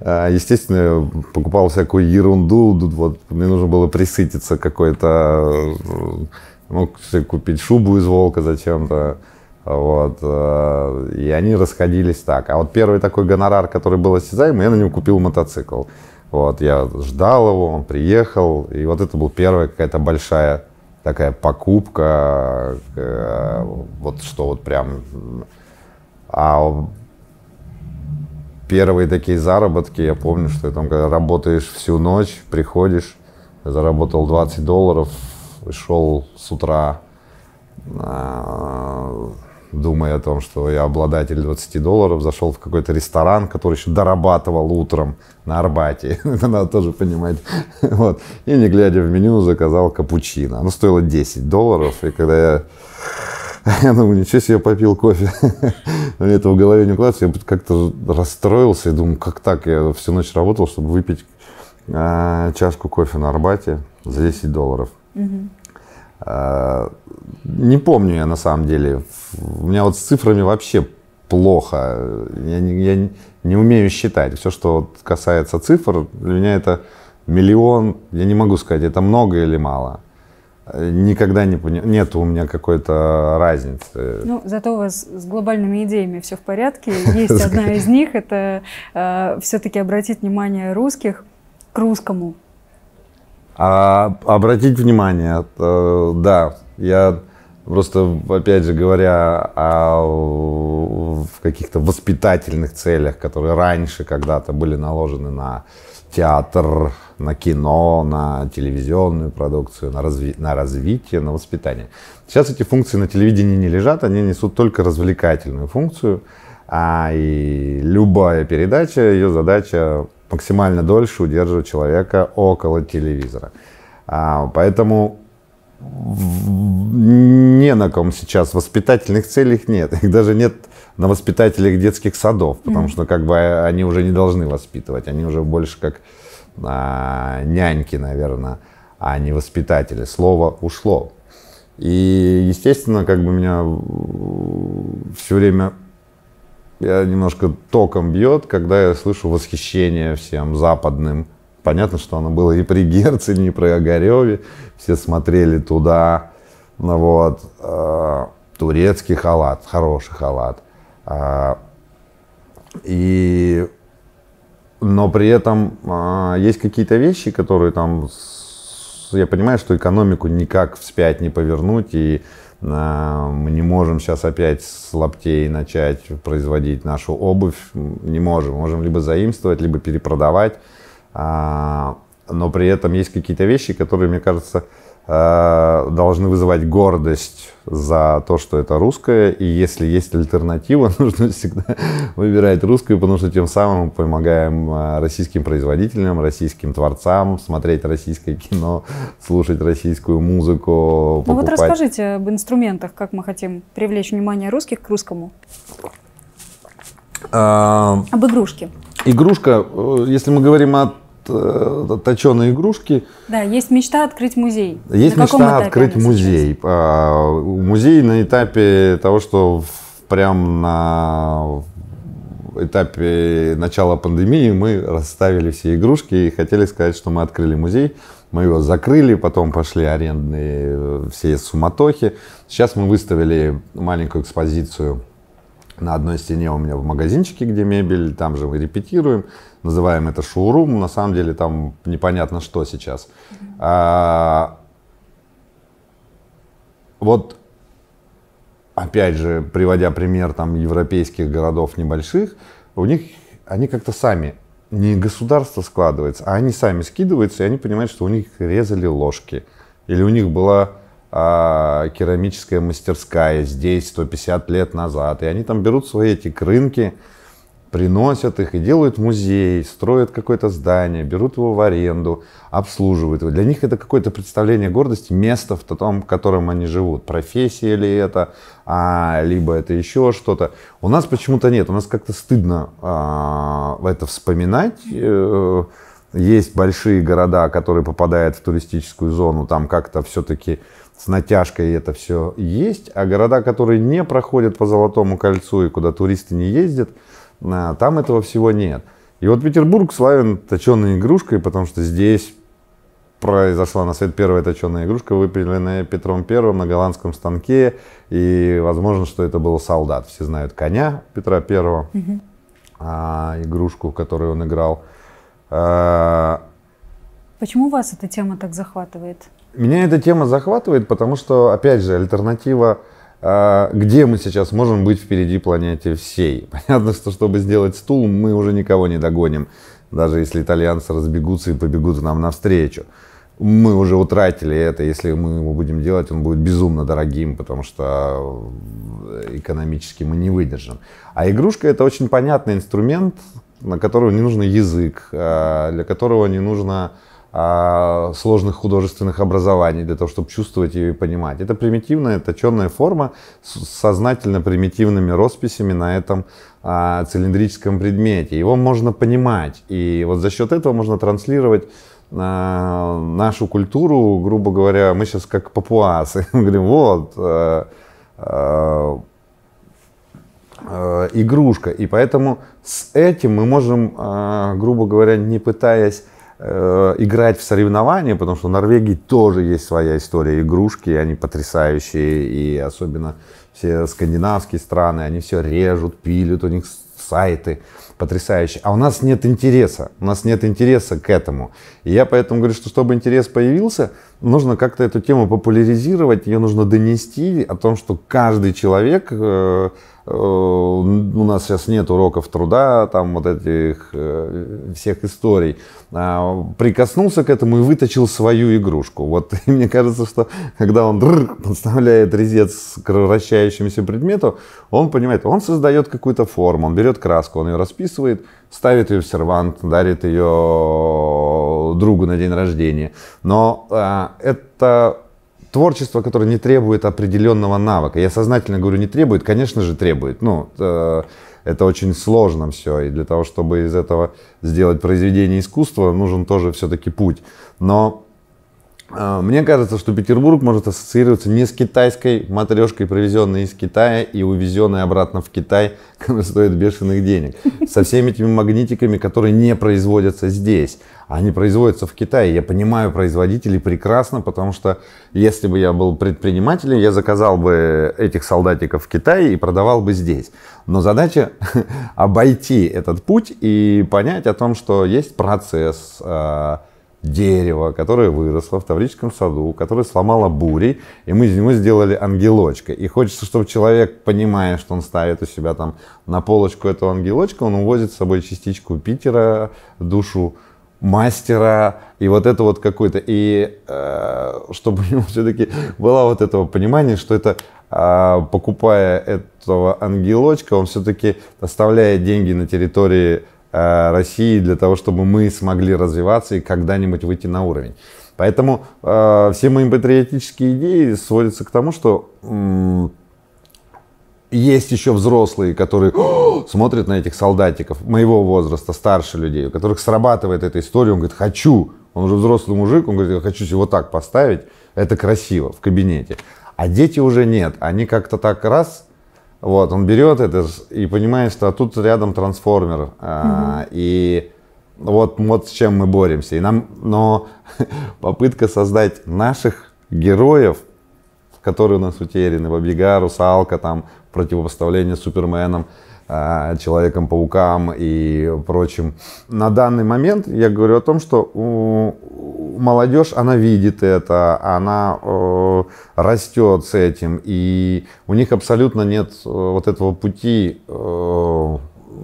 А, естественно, покупал всякую ерунду, вот мне нужно было присытиться какой-то, мог ну, купить шубу из волка зачем-то. Вот. А, и они расходились так. А вот первый такой гонорар, который был осязаемый, я на нем купил мотоцикл. Вот, я ждал его, он приехал, и вот это была первая какая-то большая такая покупка, э, вот что вот прям... А первые такие заработки, я помню, что там, когда работаешь всю ночь, приходишь, заработал 20 долларов, шел с утра а, думая о том, что я обладатель 20 долларов, зашел в какой-то ресторан, который еще дорабатывал утром на Арбате. Это надо тоже понимать. Вот. И не глядя в меню, заказал капучино. Оно стоило 10 долларов. И когда я я думаю, ничего себе, попил кофе. Мне это в голове не укладывается. Я как-то расстроился и думаю, как так? Я всю ночь работал, чтобы выпить а, чашку кофе на Арбате за 10 долларов. Угу. А, не помню я на самом деле. У меня вот с цифрами вообще плохо. Я, я не умею считать. Все, что касается цифр, для меня это миллион. Я не могу сказать, это много или мало. Никогда не понял. Нет у меня какой-то разницы. Ну, зато у вас с глобальными идеями все в порядке. Есть одна из них, это э, все-таки обратить внимание русских к русскому а обратить внимание, э, да, я просто, опять же говоря, о каких-то воспитательных целях, которые раньше когда-то были наложены на театр, на кино, на телевизионную продукцию, на, разви на развитие, на воспитание. Сейчас эти функции на телевидении не лежат, они несут только развлекательную функцию, а и любая передача, ее задача максимально дольше удерживать человека около телевизора. А, поэтому не на ком сейчас воспитательных целей нет. Их даже нет на воспитателях детских садов, потому что как бы они уже не должны воспитывать, они уже больше как а, няньки, наверное, а не воспитатели. Слово ушло. И, естественно, как бы меня все время я немножко током бьет, когда я слышу восхищение всем западным. Понятно, что оно было и при Герцене, и при Огареве. Все смотрели туда. Ну вот, э, турецкий халат, хороший халат. Э, и, но при этом э, есть какие-то вещи, которые там, с, я понимаю, что экономику никак вспять не повернуть. И мы не можем сейчас опять с лаптей начать производить нашу обувь. Не можем. Можем либо заимствовать, либо перепродавать. А, но при этом есть какие-то вещи, которые, мне кажется, Э, должны вызывать гордость за то, что это русское. И если есть альтернатива, нужно всегда выбирать русскую, потому что тем самым помогаем э, российским производителям, российским творцам смотреть российское кино, слушать российскую музыку. Ну вот расскажите об инструментах, как мы хотим привлечь внимание русских к русскому. А... Об игрушке. Игрушка, если мы говорим о Э, точеные игрушки. Да, есть мечта открыть музей. Есть На мечта открыть музей. А, музей на этапе того, что прям на этапе начала пандемии мы расставили все игрушки и хотели сказать, что мы открыли музей. Мы его закрыли, потом пошли арендные э, все суматохи. Сейчас мы выставили маленькую экспозицию на одной стене у меня в магазинчике, где мебель, там же мы репетируем, называем это шоурум, на самом деле там непонятно что сейчас. А, вот опять же, приводя пример там европейских городов небольших, у них они как-то сами не государство складывается, а они сами скидываются, и они понимают, что у них резали ложки. Или у них была а, керамическая мастерская здесь 150 лет назад. И они там берут свои эти крынки, приносят их и делают музей, строят какое-то здание, берут его в аренду, обслуживают его. Для них это какое-то представление гордости, место в том, в котором они живут. Профессия ли это, а, либо это еще что-то. У нас почему-то нет, у нас как-то стыдно а, это вспоминать. Э, есть большие города, которые попадают в туристическую зону, там как-то все-таки с натяжкой это все есть, а города, которые не проходят по Золотому кольцу и куда туристы не ездят, там этого всего нет. И вот Петербург славен точеной игрушкой, потому что здесь произошла на свет первая точеная игрушка, выпиленная Петром Первым на голландском станке, и возможно, что это был солдат. Все знают коня Петра Первого, угу. а, игрушку, в которой он играл. А, Почему вас эта тема так захватывает? Меня эта тема захватывает, потому что, опять же, альтернатива э, где мы сейчас можем быть впереди планете всей. Понятно, что чтобы сделать стул, мы уже никого не догоним, даже если итальянцы разбегутся и побегут нам навстречу. Мы уже утратили это, если мы его будем делать, он будет безумно дорогим, потому что э, экономически мы не выдержим. А игрушка это очень понятный инструмент, на которого не нужен язык, э, для которого не нужно а, сложных художественных образований для того, чтобы чувствовать ее и понимать. Это примитивная точенная форма с сознательно примитивными росписями на этом а, цилиндрическом предмете. Его можно понимать, и вот за счет этого можно транслировать а, нашу культуру, грубо говоря, мы сейчас как папуасы, говорим, вот, а, а, игрушка. И поэтому с этим мы можем, а, грубо говоря, не пытаясь Э, играть в соревнования, потому что у Норвегии тоже есть своя история игрушки, они потрясающие, и особенно все скандинавские страны, они все режут, пилят, у них сайты потрясающие. А у нас нет интереса, у нас нет интереса к этому. И я поэтому говорю, что чтобы интерес появился, нужно как-то эту тему популяризировать, ее нужно донести о том, что каждый человек э, Э, у нас сейчас нет уроков труда, там вот этих э, всех историй, а, прикоснулся к этому и выточил свою игрушку. Вот и мне кажется, что когда он подставляет резец к вращающемуся предмету, он понимает, он создает какую-то форму, он берет краску, он ее расписывает, ставит ее в сервант, дарит ее другу на день рождения. Но а, это творчество, которое не требует определенного навыка. Я сознательно говорю, не требует, конечно же, требует. Ну, э, это очень сложно все, и для того, чтобы из этого сделать произведение искусства, нужен тоже все-таки путь. Но э, мне кажется, что Петербург может ассоциироваться не с китайской матрешкой, привезенной из Китая и увезенной обратно в Китай, которая стоит бешеных денег, со всеми этими магнитиками, которые не производятся здесь. Они производятся в Китае. Я понимаю производителей прекрасно, потому что если бы я был предпринимателем, я заказал бы этих солдатиков в Китае и продавал бы здесь. Но задача обойти этот путь и понять о том, что есть процесс а, дерева, которое выросло в Таврическом саду, которое сломало бурей, и мы из него сделали ангелочка. И хочется, чтобы человек, понимая, что он ставит у себя там на полочку этого ангелочка, он увозит с собой частичку Питера, душу мастера, и вот это вот какое-то, и э, чтобы у него все-таки было вот этого понимания, что это э, покупая этого ангелочка, он все-таки оставляет деньги на территории э, России для того, чтобы мы смогли развиваться и когда-нибудь выйти на уровень. Поэтому э, все мои патриотические идеи сводятся к тому, что э, есть еще взрослые, которые смотрят на этих солдатиков моего возраста, старше людей, у которых срабатывает эта история, он говорит, хочу, он уже взрослый мужик, он говорит, я хочу его так поставить, это красиво в кабинете. А дети уже нет, они как-то так раз, вот, он берет это и понимает, что а тут рядом трансформер, угу. а, и вот, вот с чем мы боремся. И нам, но попытка создать наших героев, которые у нас утеряны, Бабига, Русалка, там, противопоставление суперменам, а, Человеком-паукам и прочим. На данный момент я говорю о том, что молодежь, она видит это, она э, растет с этим, и у них абсолютно нет э, вот этого пути э,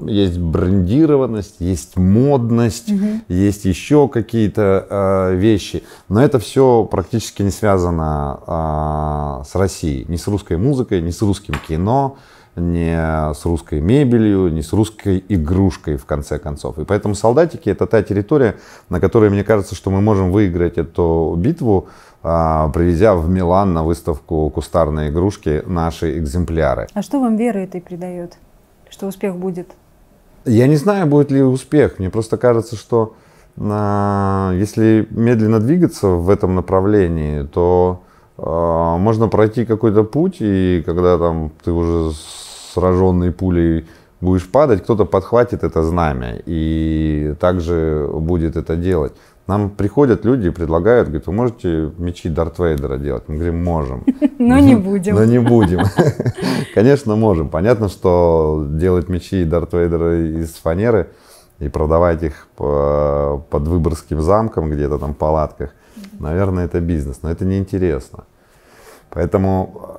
есть брендированность, есть модность, угу. есть еще какие-то э, вещи. Но это все практически не связано э, с Россией, ни с русской музыкой, ни с русским кино не с русской мебелью, не с русской игрушкой, в конце концов. И поэтому солдатики — это та территория, на которой, мне кажется, что мы можем выиграть эту битву, а, привезя в Милан на выставку кустарной игрушки наши экземпляры. А что вам вера этой придает? Что успех будет? Я не знаю, будет ли успех. Мне просто кажется, что а, если медленно двигаться в этом направлении, то а, можно пройти какой-то путь, и когда там ты уже сраженный пулей будешь падать, кто-то подхватит это знамя и также будет это делать. Нам приходят люди и предлагают, говорят, вы можете мечи Дарт Вейдера делать? Мы говорим, можем. Но не будем. Но не будем. Конечно, можем. Понятно, что делать мечи Дарт Вейдера из фанеры и продавать их под Выборгским замком, где-то там в палатках, наверное, это бизнес, но это неинтересно. Поэтому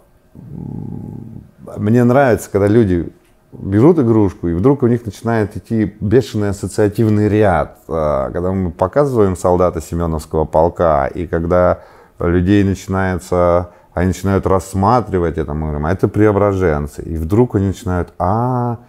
мне нравится, когда люди берут игрушку, и вдруг у них начинает идти бешеный ассоциативный ряд. А, когда мы показываем солдата Семеновского полка, и когда людей начинается, они начинают рассматривать это, мы говорим, а это преображенцы. И вдруг они начинают, а,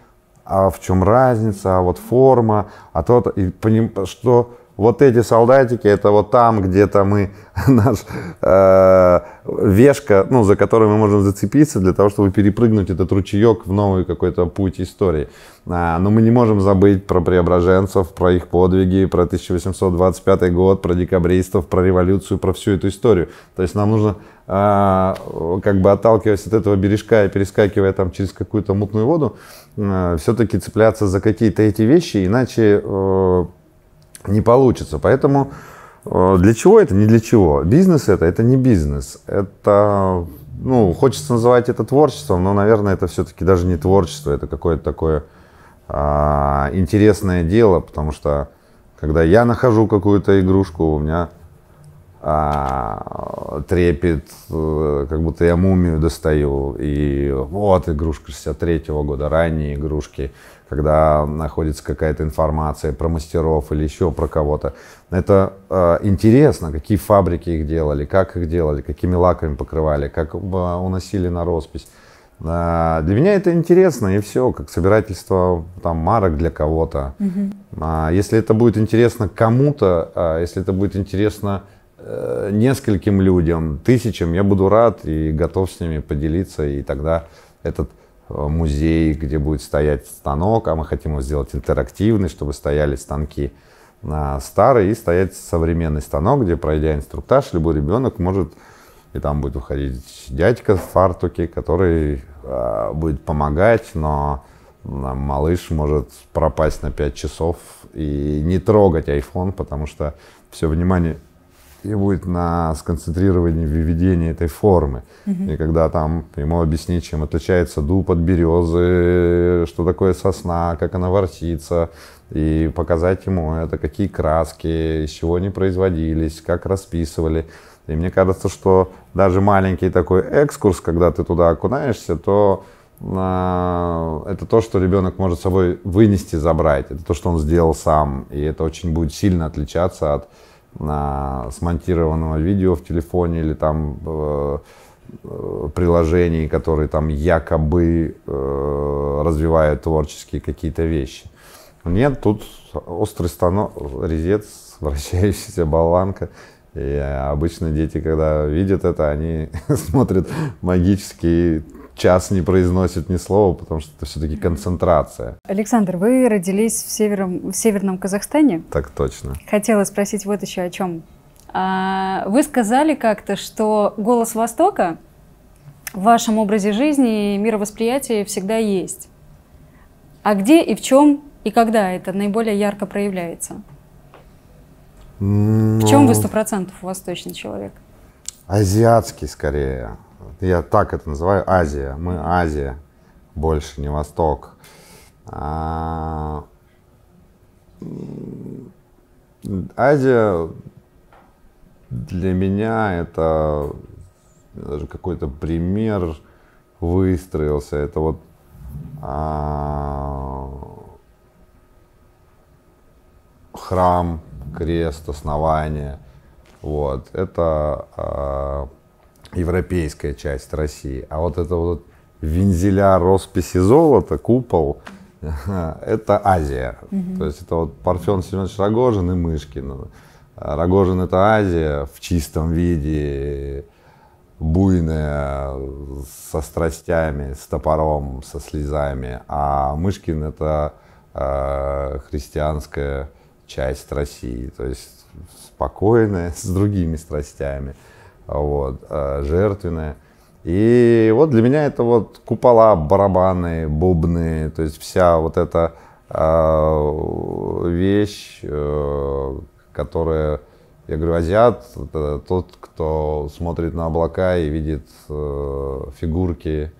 а в чем разница, а вот форма, а то, и поним, что вот эти солдатики, это вот там где-то мы, наш э, вешка, ну, за которой мы можем зацепиться для того, чтобы перепрыгнуть этот ручеек в новый какой-то путь истории. А, но мы не можем забыть про преображенцев, про их подвиги, про 1825 год, про декабристов, про революцию, про всю эту историю. То есть нам нужно, э, как бы отталкиваясь от этого бережка и перескакивая там через какую-то мутную воду, э, все-таки цепляться за какие-то эти вещи, иначе... Э, не получится. Поэтому э, для чего это? Не для чего. Бизнес это, это не бизнес. Это, ну, хочется называть это творчеством, но, наверное, это все-таки даже не творчество, это какое-то такое а, интересное дело, потому что когда я нахожу какую-то игрушку, у меня а, трепет, э, как будто я мумию достаю. И вот игрушка 63-го года, ранние игрушки, когда находится какая-то информация про мастеров или еще про кого-то. Это а, интересно, какие фабрики их делали, как их делали, какими лаками покрывали, как э, уносили на роспись. А, для меня это интересно, и все, как собирательство там, марок для кого-то. Mm-hmm. А, если это будет интересно кому-то, а, если это будет интересно Э, нескольким людям, тысячам, я буду рад и готов с ними поделиться. И тогда этот э, музей, где будет стоять станок, а мы хотим его сделать интерактивный, чтобы стояли станки старый и стоять современный станок, где, пройдя инструктаж, любой ребенок может, и там будет уходить дядька в фартуке, который э, будет помогать, но малыш может пропасть на 5 часов и не трогать iPhone, потому что все внимание и будет на сконцентрировании введении этой формы. Угу. И когда там ему объяснить, чем отличается дуб от березы, что такое сосна, как она ворсится, и показать ему это, какие краски, из чего они производились, как расписывали. И мне кажется, что даже маленький такой экскурс, когда ты туда окунаешься, то а, это то, что ребенок может с собой вынести, забрать. Это то, что он сделал сам. И это очень будет сильно отличаться от на смонтированного видео в телефоне или там э, э, приложений, которые там якобы э, развивают творческие какие-то вещи. Нет, тут острый станок, резец, вращающаяся болванка. И обычно дети, когда видят это, они смотрят магические час не произносит ни слова, потому что это все-таки концентрация. Александр, вы родились в, севером, в северном Казахстане? Так точно. Хотела спросить вот еще о чем. А, вы сказали как-то, что голос Востока в вашем образе жизни и мировосприятии всегда есть. А где и в чем и когда это наиболее ярко проявляется? Но... В чем вы ну. сто процентов восточный человек? Азиатский скорее я так это называю, Азия. Мы Азия, больше не Восток. А... Азия для меня это даже какой-то пример выстроился. Это вот а... храм, крест, основание. Вот. Это а европейская часть России. А вот это вот вензеля, росписи золота, купол, это Азия. Угу. То есть это вот Парфен Семенович Рогожин и Мышкин. Рогожин это Азия в чистом виде, буйная, со страстями, с топором, со слезами. А Мышкин это э, христианская часть России, то есть спокойная, с другими страстями вот, э, жертвенное. И вот для меня это вот купола, барабаны, бубны, то есть вся вот эта э, вещь, э, которая, я говорю, азиат, это тот, кто смотрит на облака и видит э, фигурки,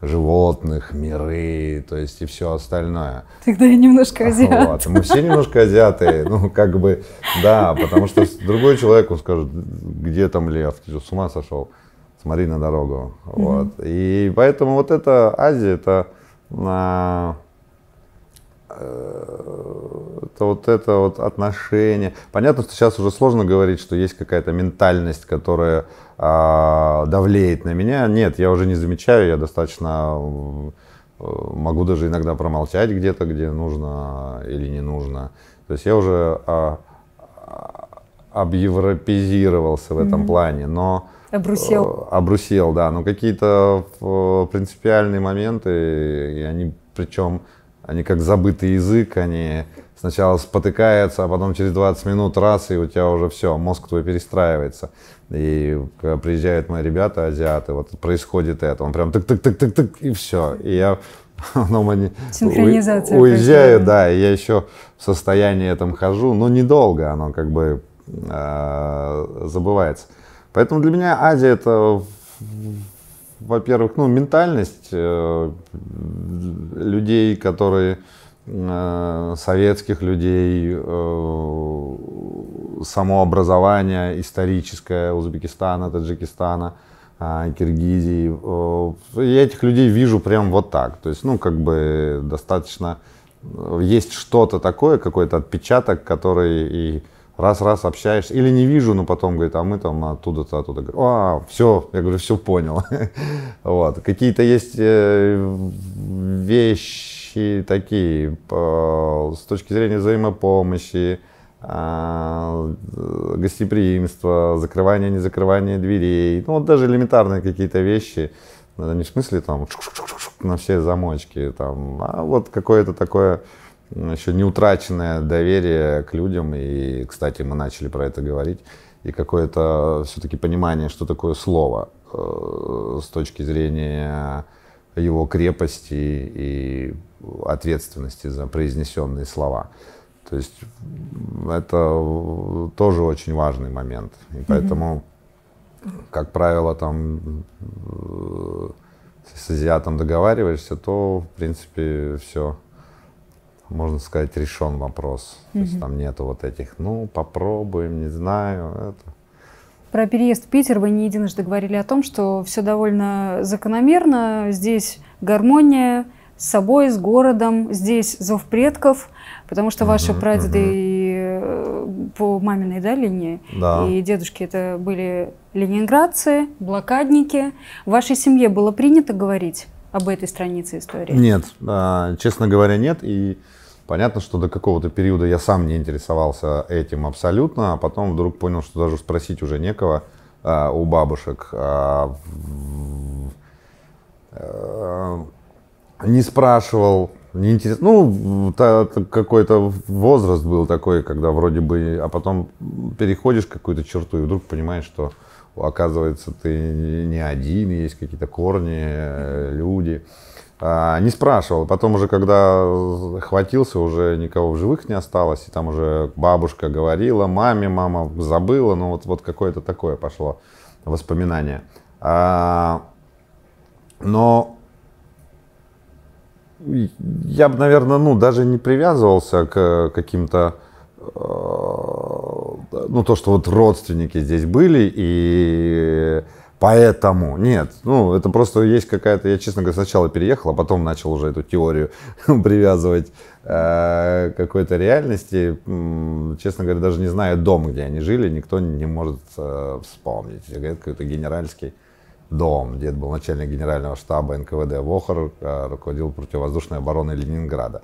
животных, миры, то есть и все остальное. Тогда я немножко азиат. Вот. Мы все немножко азиаты, ну как бы, да, потому что другой человек, он скажет, где там лев, ты же с ума сошел, смотри на дорогу. Вот. Mm-hmm. И поэтому вот это Азия, это, на, э, это вот это вот отношение. Понятно, что сейчас уже сложно говорить, что есть какая-то ментальность, которая а, давлеет на меня. Нет, я уже не замечаю, я достаточно э, могу даже иногда промолчать где-то, где нужно или не нужно. То есть я уже а, а, объевропезировался в этом mm-hmm. плане, но обрусел, э, обрусел, да, но какие-то э, принципиальные моменты, и они причем они как забытый язык, они сначала спотыкается, а потом через 20 минут раз, и у тебя уже все, мозг твой перестраивается. И когда приезжают мои ребята, азиаты, вот происходит это. Он прям тык-тык-тык-тык-тык, и все. И я потом они Синхронизация уезжаю, да, и я еще в состоянии этом хожу, но недолго оно как бы э, забывается. Поэтому для меня Азия это, во-первых, ну, ментальность э, людей, которые Э, советских людей, э, само образование историческое Узбекистана, Таджикистана, э, Киргизии. Я этих людей вижу прям вот так. То есть, ну, как бы достаточно... Есть что-то такое, какой-то отпечаток, который и раз-раз общаешься, или не вижу, но потом говорит, а мы там оттуда-то, оттуда. Говорю, а, все, я говорю, все понял. вот. Какие-то есть э, вещи такие с точки зрения взаимопомощи, а, гостеприимства, закрывания, не закрывания дверей, ну вот даже элементарные какие-то вещи, ну, не в смысле там на все замочки, там, а вот какое-то такое еще не утраченное доверие к людям. И, кстати, мы начали про это говорить. И какое-то все-таки понимание, что такое слово э, с точки зрения его крепости и ответственности за произнесенные слова. То есть это тоже очень важный момент. И поэтому, mm-hmm. как правило, там э, с азиатом договариваешься, то, в принципе, все можно сказать, решен вопрос. mm То есть там нету вот этих, ну, попробуем, не знаю. Это. Про переезд в Питер вы не единожды говорили о том, что все довольно закономерно. Здесь гармония с собой, с городом, здесь зов предков, потому что ваши mm прадеды mm по маминой да, линии да. и дедушки это были ленинградцы, блокадники. В вашей семье было принято говорить об этой странице истории? Нет, а, честно говоря, нет. И Понятно, что до какого-то периода я сам не интересовался этим абсолютно, а потом вдруг понял, что даже спросить уже некого а, у бабушек. А, а, не спрашивал, не интерес... ну, какой-то возраст был такой, когда вроде бы, а потом переходишь какую-то черту и вдруг понимаешь, что оказывается ты не один, есть какие-то корни, э, люди. А, не спрашивал. Потом уже, когда хватился, уже никого в живых не осталось. И там уже бабушка говорила, маме мама забыла. Ну вот, вот какое-то такое пошло воспоминание. А, но я бы, наверное, ну, даже не привязывался к каким-то э, ну, то, что вот родственники здесь были, и Поэтому, нет, ну, это просто есть какая-то, я, честно говоря, сначала переехал, а потом начал уже эту теорию привязывать э, какой-то реальности. Честно говоря, даже не знаю дом, где они жили, никто не может э, вспомнить. Говорят, какой-то генеральский дом. Дед был начальник генерального штаба НКВД Вохор, э, руководил противовоздушной обороной Ленинграда.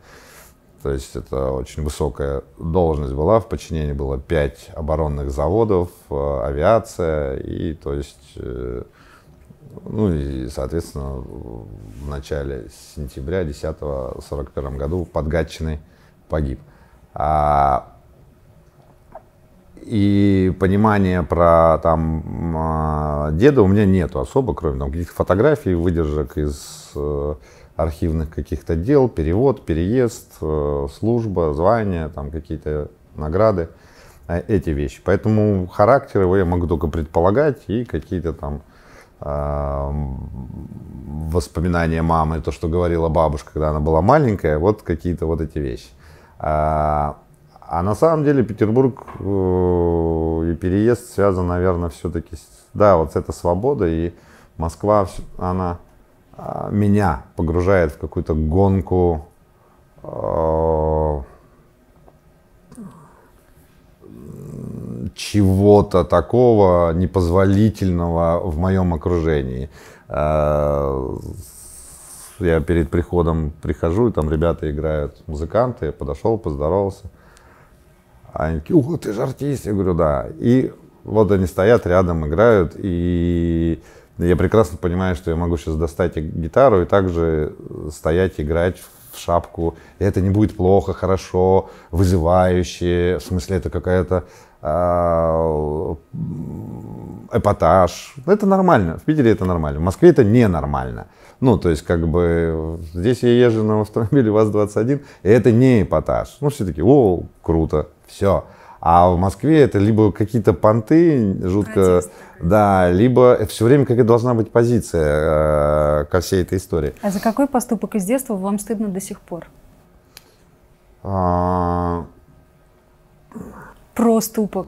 То есть это очень высокая должность была, в подчинении было пять оборонных заводов, э, авиация, и то есть, э, ну и, соответственно, в начале сентября 10 -го, 41 году под Гатчиной погиб. А, и понимания про там а, деда у меня нету особо, кроме там каких-то фотографий, выдержек из э, архивных каких-то дел, перевод, переезд, э, служба, звание, там какие-то награды, э, эти вещи. Поэтому характер его я могу только предполагать и какие-то там а, воспоминания мамы, то, что говорила бабушка, когда она была маленькая, вот какие-то вот эти вещи. А, а на самом деле Петербург э, и переезд связан, наверное, все-таки, да, вот с этой свободой. И Москва, она а, меня погружает в какую-то гонку а, чего-то такого непозволительного в моем окружении. А, я перед приходом прихожу, и там ребята играют, музыканты, я подошел, поздоровался. А они такие, ух, ты же артист. Я говорю, да. И вот они стоят рядом, играют, и я прекрасно понимаю, что я могу сейчас достать гитару и также стоять, играть в шапку. И это не будет плохо, хорошо, вызывающе. В смысле, это какая-то а, эпатаж. Это нормально. В Питере это нормально. В Москве это ненормально. Ну, то есть, как бы, здесь я езжу на автомобиле ВАЗ-21, и это не эпатаж. Ну, все таки о, круто, все. А в Москве это либо какие-то понты жутко, Протест. да, либо все время какая должна быть позиция э, ко всей этой истории. А за какой поступок из детства вам стыдно до сих пор? А... Проступок.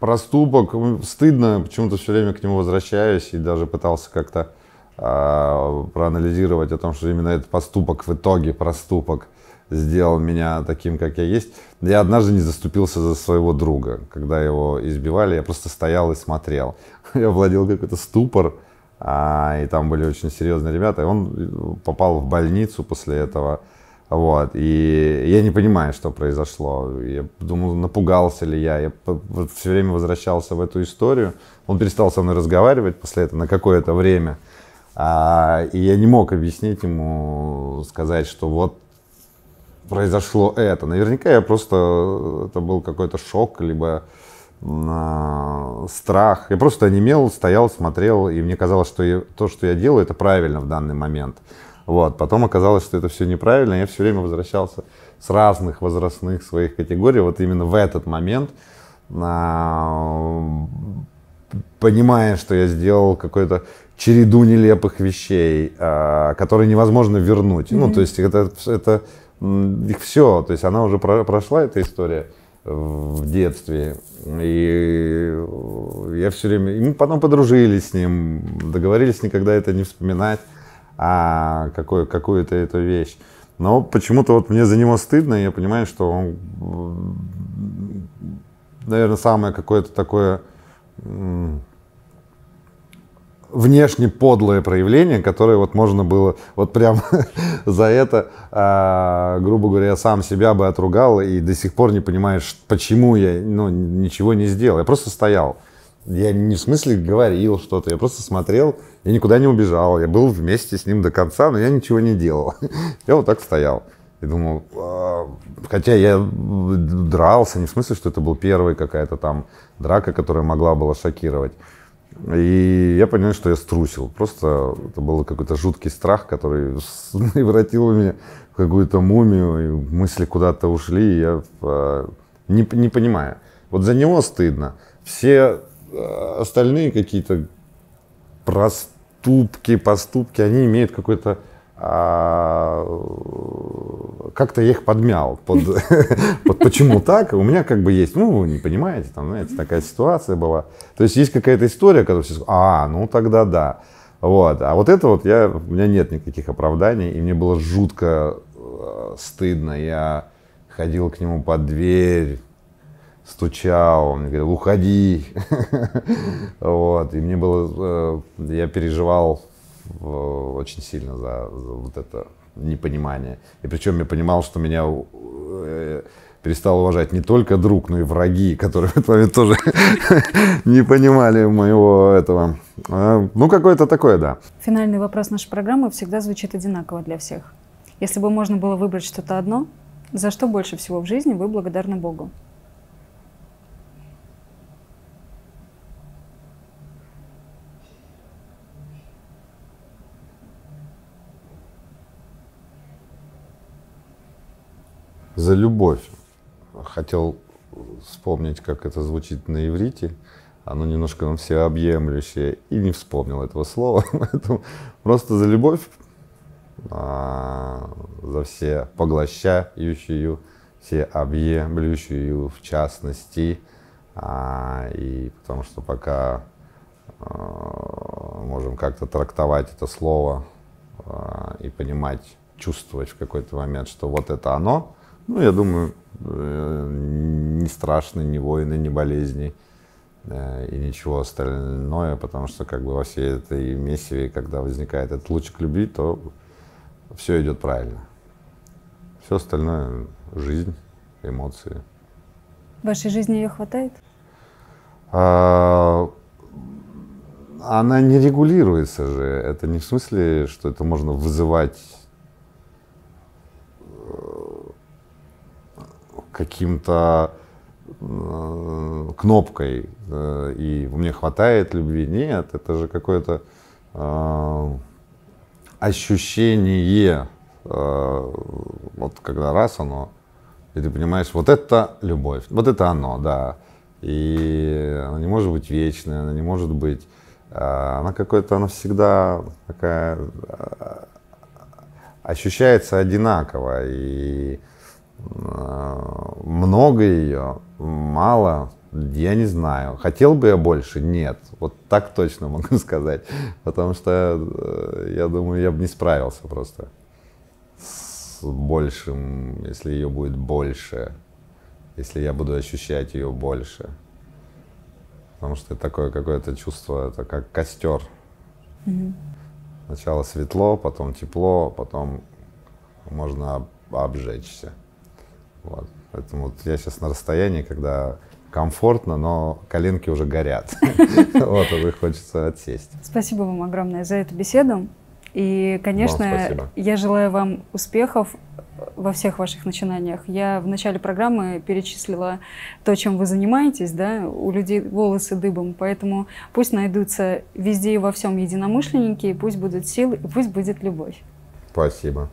Проступок. Стыдно, почему-то все время к нему возвращаюсь и даже пытался как-то э, проанализировать о том, что именно этот поступок в итоге проступок сделал меня таким, как я есть. Я однажды не заступился за своего друга, когда его избивали, я просто стоял и смотрел. Я владел какой-то ступор, а, и там были очень серьезные ребята, и он э, попал в больницу после этого. Вот, и я не понимаю, что произошло. Я думал, напугался ли я. Я все время возвращался в эту историю. Он перестал со мной разговаривать после этого на какое-то время. А, и я не мог объяснить ему, сказать, что вот произошло это. Наверняка я просто, э, это был какой-то шок, либо э, страх. Я просто онемел, стоял, смотрел, и мне казалось, что я, то, что я делаю, это правильно в данный момент. Вот. Потом оказалось, что это все неправильно, я все время возвращался с разных возрастных своих категорий, вот именно в этот момент, э, понимая, что я сделал какой-то череду нелепых вещей, э, которые невозможно вернуть. Mm-hmm. Ну, то есть это, это их все, то есть она уже про, прошла эта история в детстве. И э, я все время... И мы потом подружились с ним, договорились никогда это не вспоминать, а какую, какую-то эту вещь. Но почему-то вот мне за него стыдно, и я понимаю, что он, наверное, самое какое-то такое внешне подлое проявление, которое вот можно было вот прям за это, э, грубо говоря, я сам себя бы отругал и до сих пор не понимаешь, почему я ну, ничего не сделал. Я просто стоял. Я не в смысле говорил что-то, я просто смотрел, я никуда не убежал, я был вместе с ним до конца, но я ничего не делал. я вот так стоял. И думал, а, хотя я дрался, не в смысле, что это был первый какая-то там драка, которая могла была шокировать. И я понял, что я струсил. Просто это был какой-то жуткий страх, который превратил меня в какую-то мумию. И мысли куда-то ушли, и я а, не, не понимаю. Вот за него стыдно. Все а, остальные какие-то проступки, поступки, они имеют какой-то а как-то я их подмял под, под почему так. У меня как бы есть, ну, вы не понимаете, там, знаете, такая ситуация была. То есть есть какая-то история, которая все а, ну тогда да. Вот. А вот это вот я, у меня нет никаких оправданий, и мне было жутко э, стыдно. Я ходил к нему под дверь, стучал, он мне говорил, уходи. вот. И мне было, э, я переживал в, очень сильно за, за вот это непонимание. И причем я понимал, что меня э, перестал уважать не только друг, но и враги, которые в этот момент тоже не понимали моего этого. А, ну, какое-то такое, да. Финальный вопрос нашей программы всегда звучит одинаково для всех. Если бы можно было выбрать что-то одно, за что больше всего в жизни вы благодарны Богу? за любовь. Хотел вспомнить, как это звучит на иврите. Оно немножко ну, всеобъемлющее. И не вспомнил этого слова. Поэтому просто за любовь, а, за все поглощающую, все объемлющую в частности. А, и потому что пока а, можем как-то трактовать это слово и понимать, чувствовать в какой-то момент, что вот это оно – ну, я думаю, э, не страшны ни войны, ни болезни э, и ничего остальное, потому что как бы во всей этой мессии, когда возникает этот лучик любви, то все идет правильно. Все остальное — жизнь, эмоции. В вашей жизни ее хватает? А, она не регулируется же. Это не в смысле, что это можно вызывать каким-то э, кнопкой, э, и мне хватает любви. Нет, это же какое-то э, ощущение, вот когда раз оно, и ты понимаешь, вот это любовь, вот это оно, да. И она не может быть вечной она не может быть, она какой-то, она всегда такая ощущается одинаково. И Э, много ее, мало, я не знаю. Хотел бы я больше? Нет. Вот так точно могу сказать. Потому что э, я думаю, я бы не справился просто с большим, если ее будет больше, если я буду ощущать ее больше. Потому что такое какое-то чувство, это как костер. Сначала светло, потом тепло, потом можно обжечься. Вот. Поэтому вот я сейчас на расстоянии, когда комфортно, но коленки уже горят. Вот, и а хочется отсесть. Спасибо вам огромное за эту беседу. И, конечно, я желаю вам успехов во всех ваших начинаниях. Я в начале программы перечислила то, чем вы занимаетесь, да, у людей волосы дыбом, поэтому пусть найдутся везде и во всем единомышленники, пусть будут силы, пусть будет любовь. Спасибо.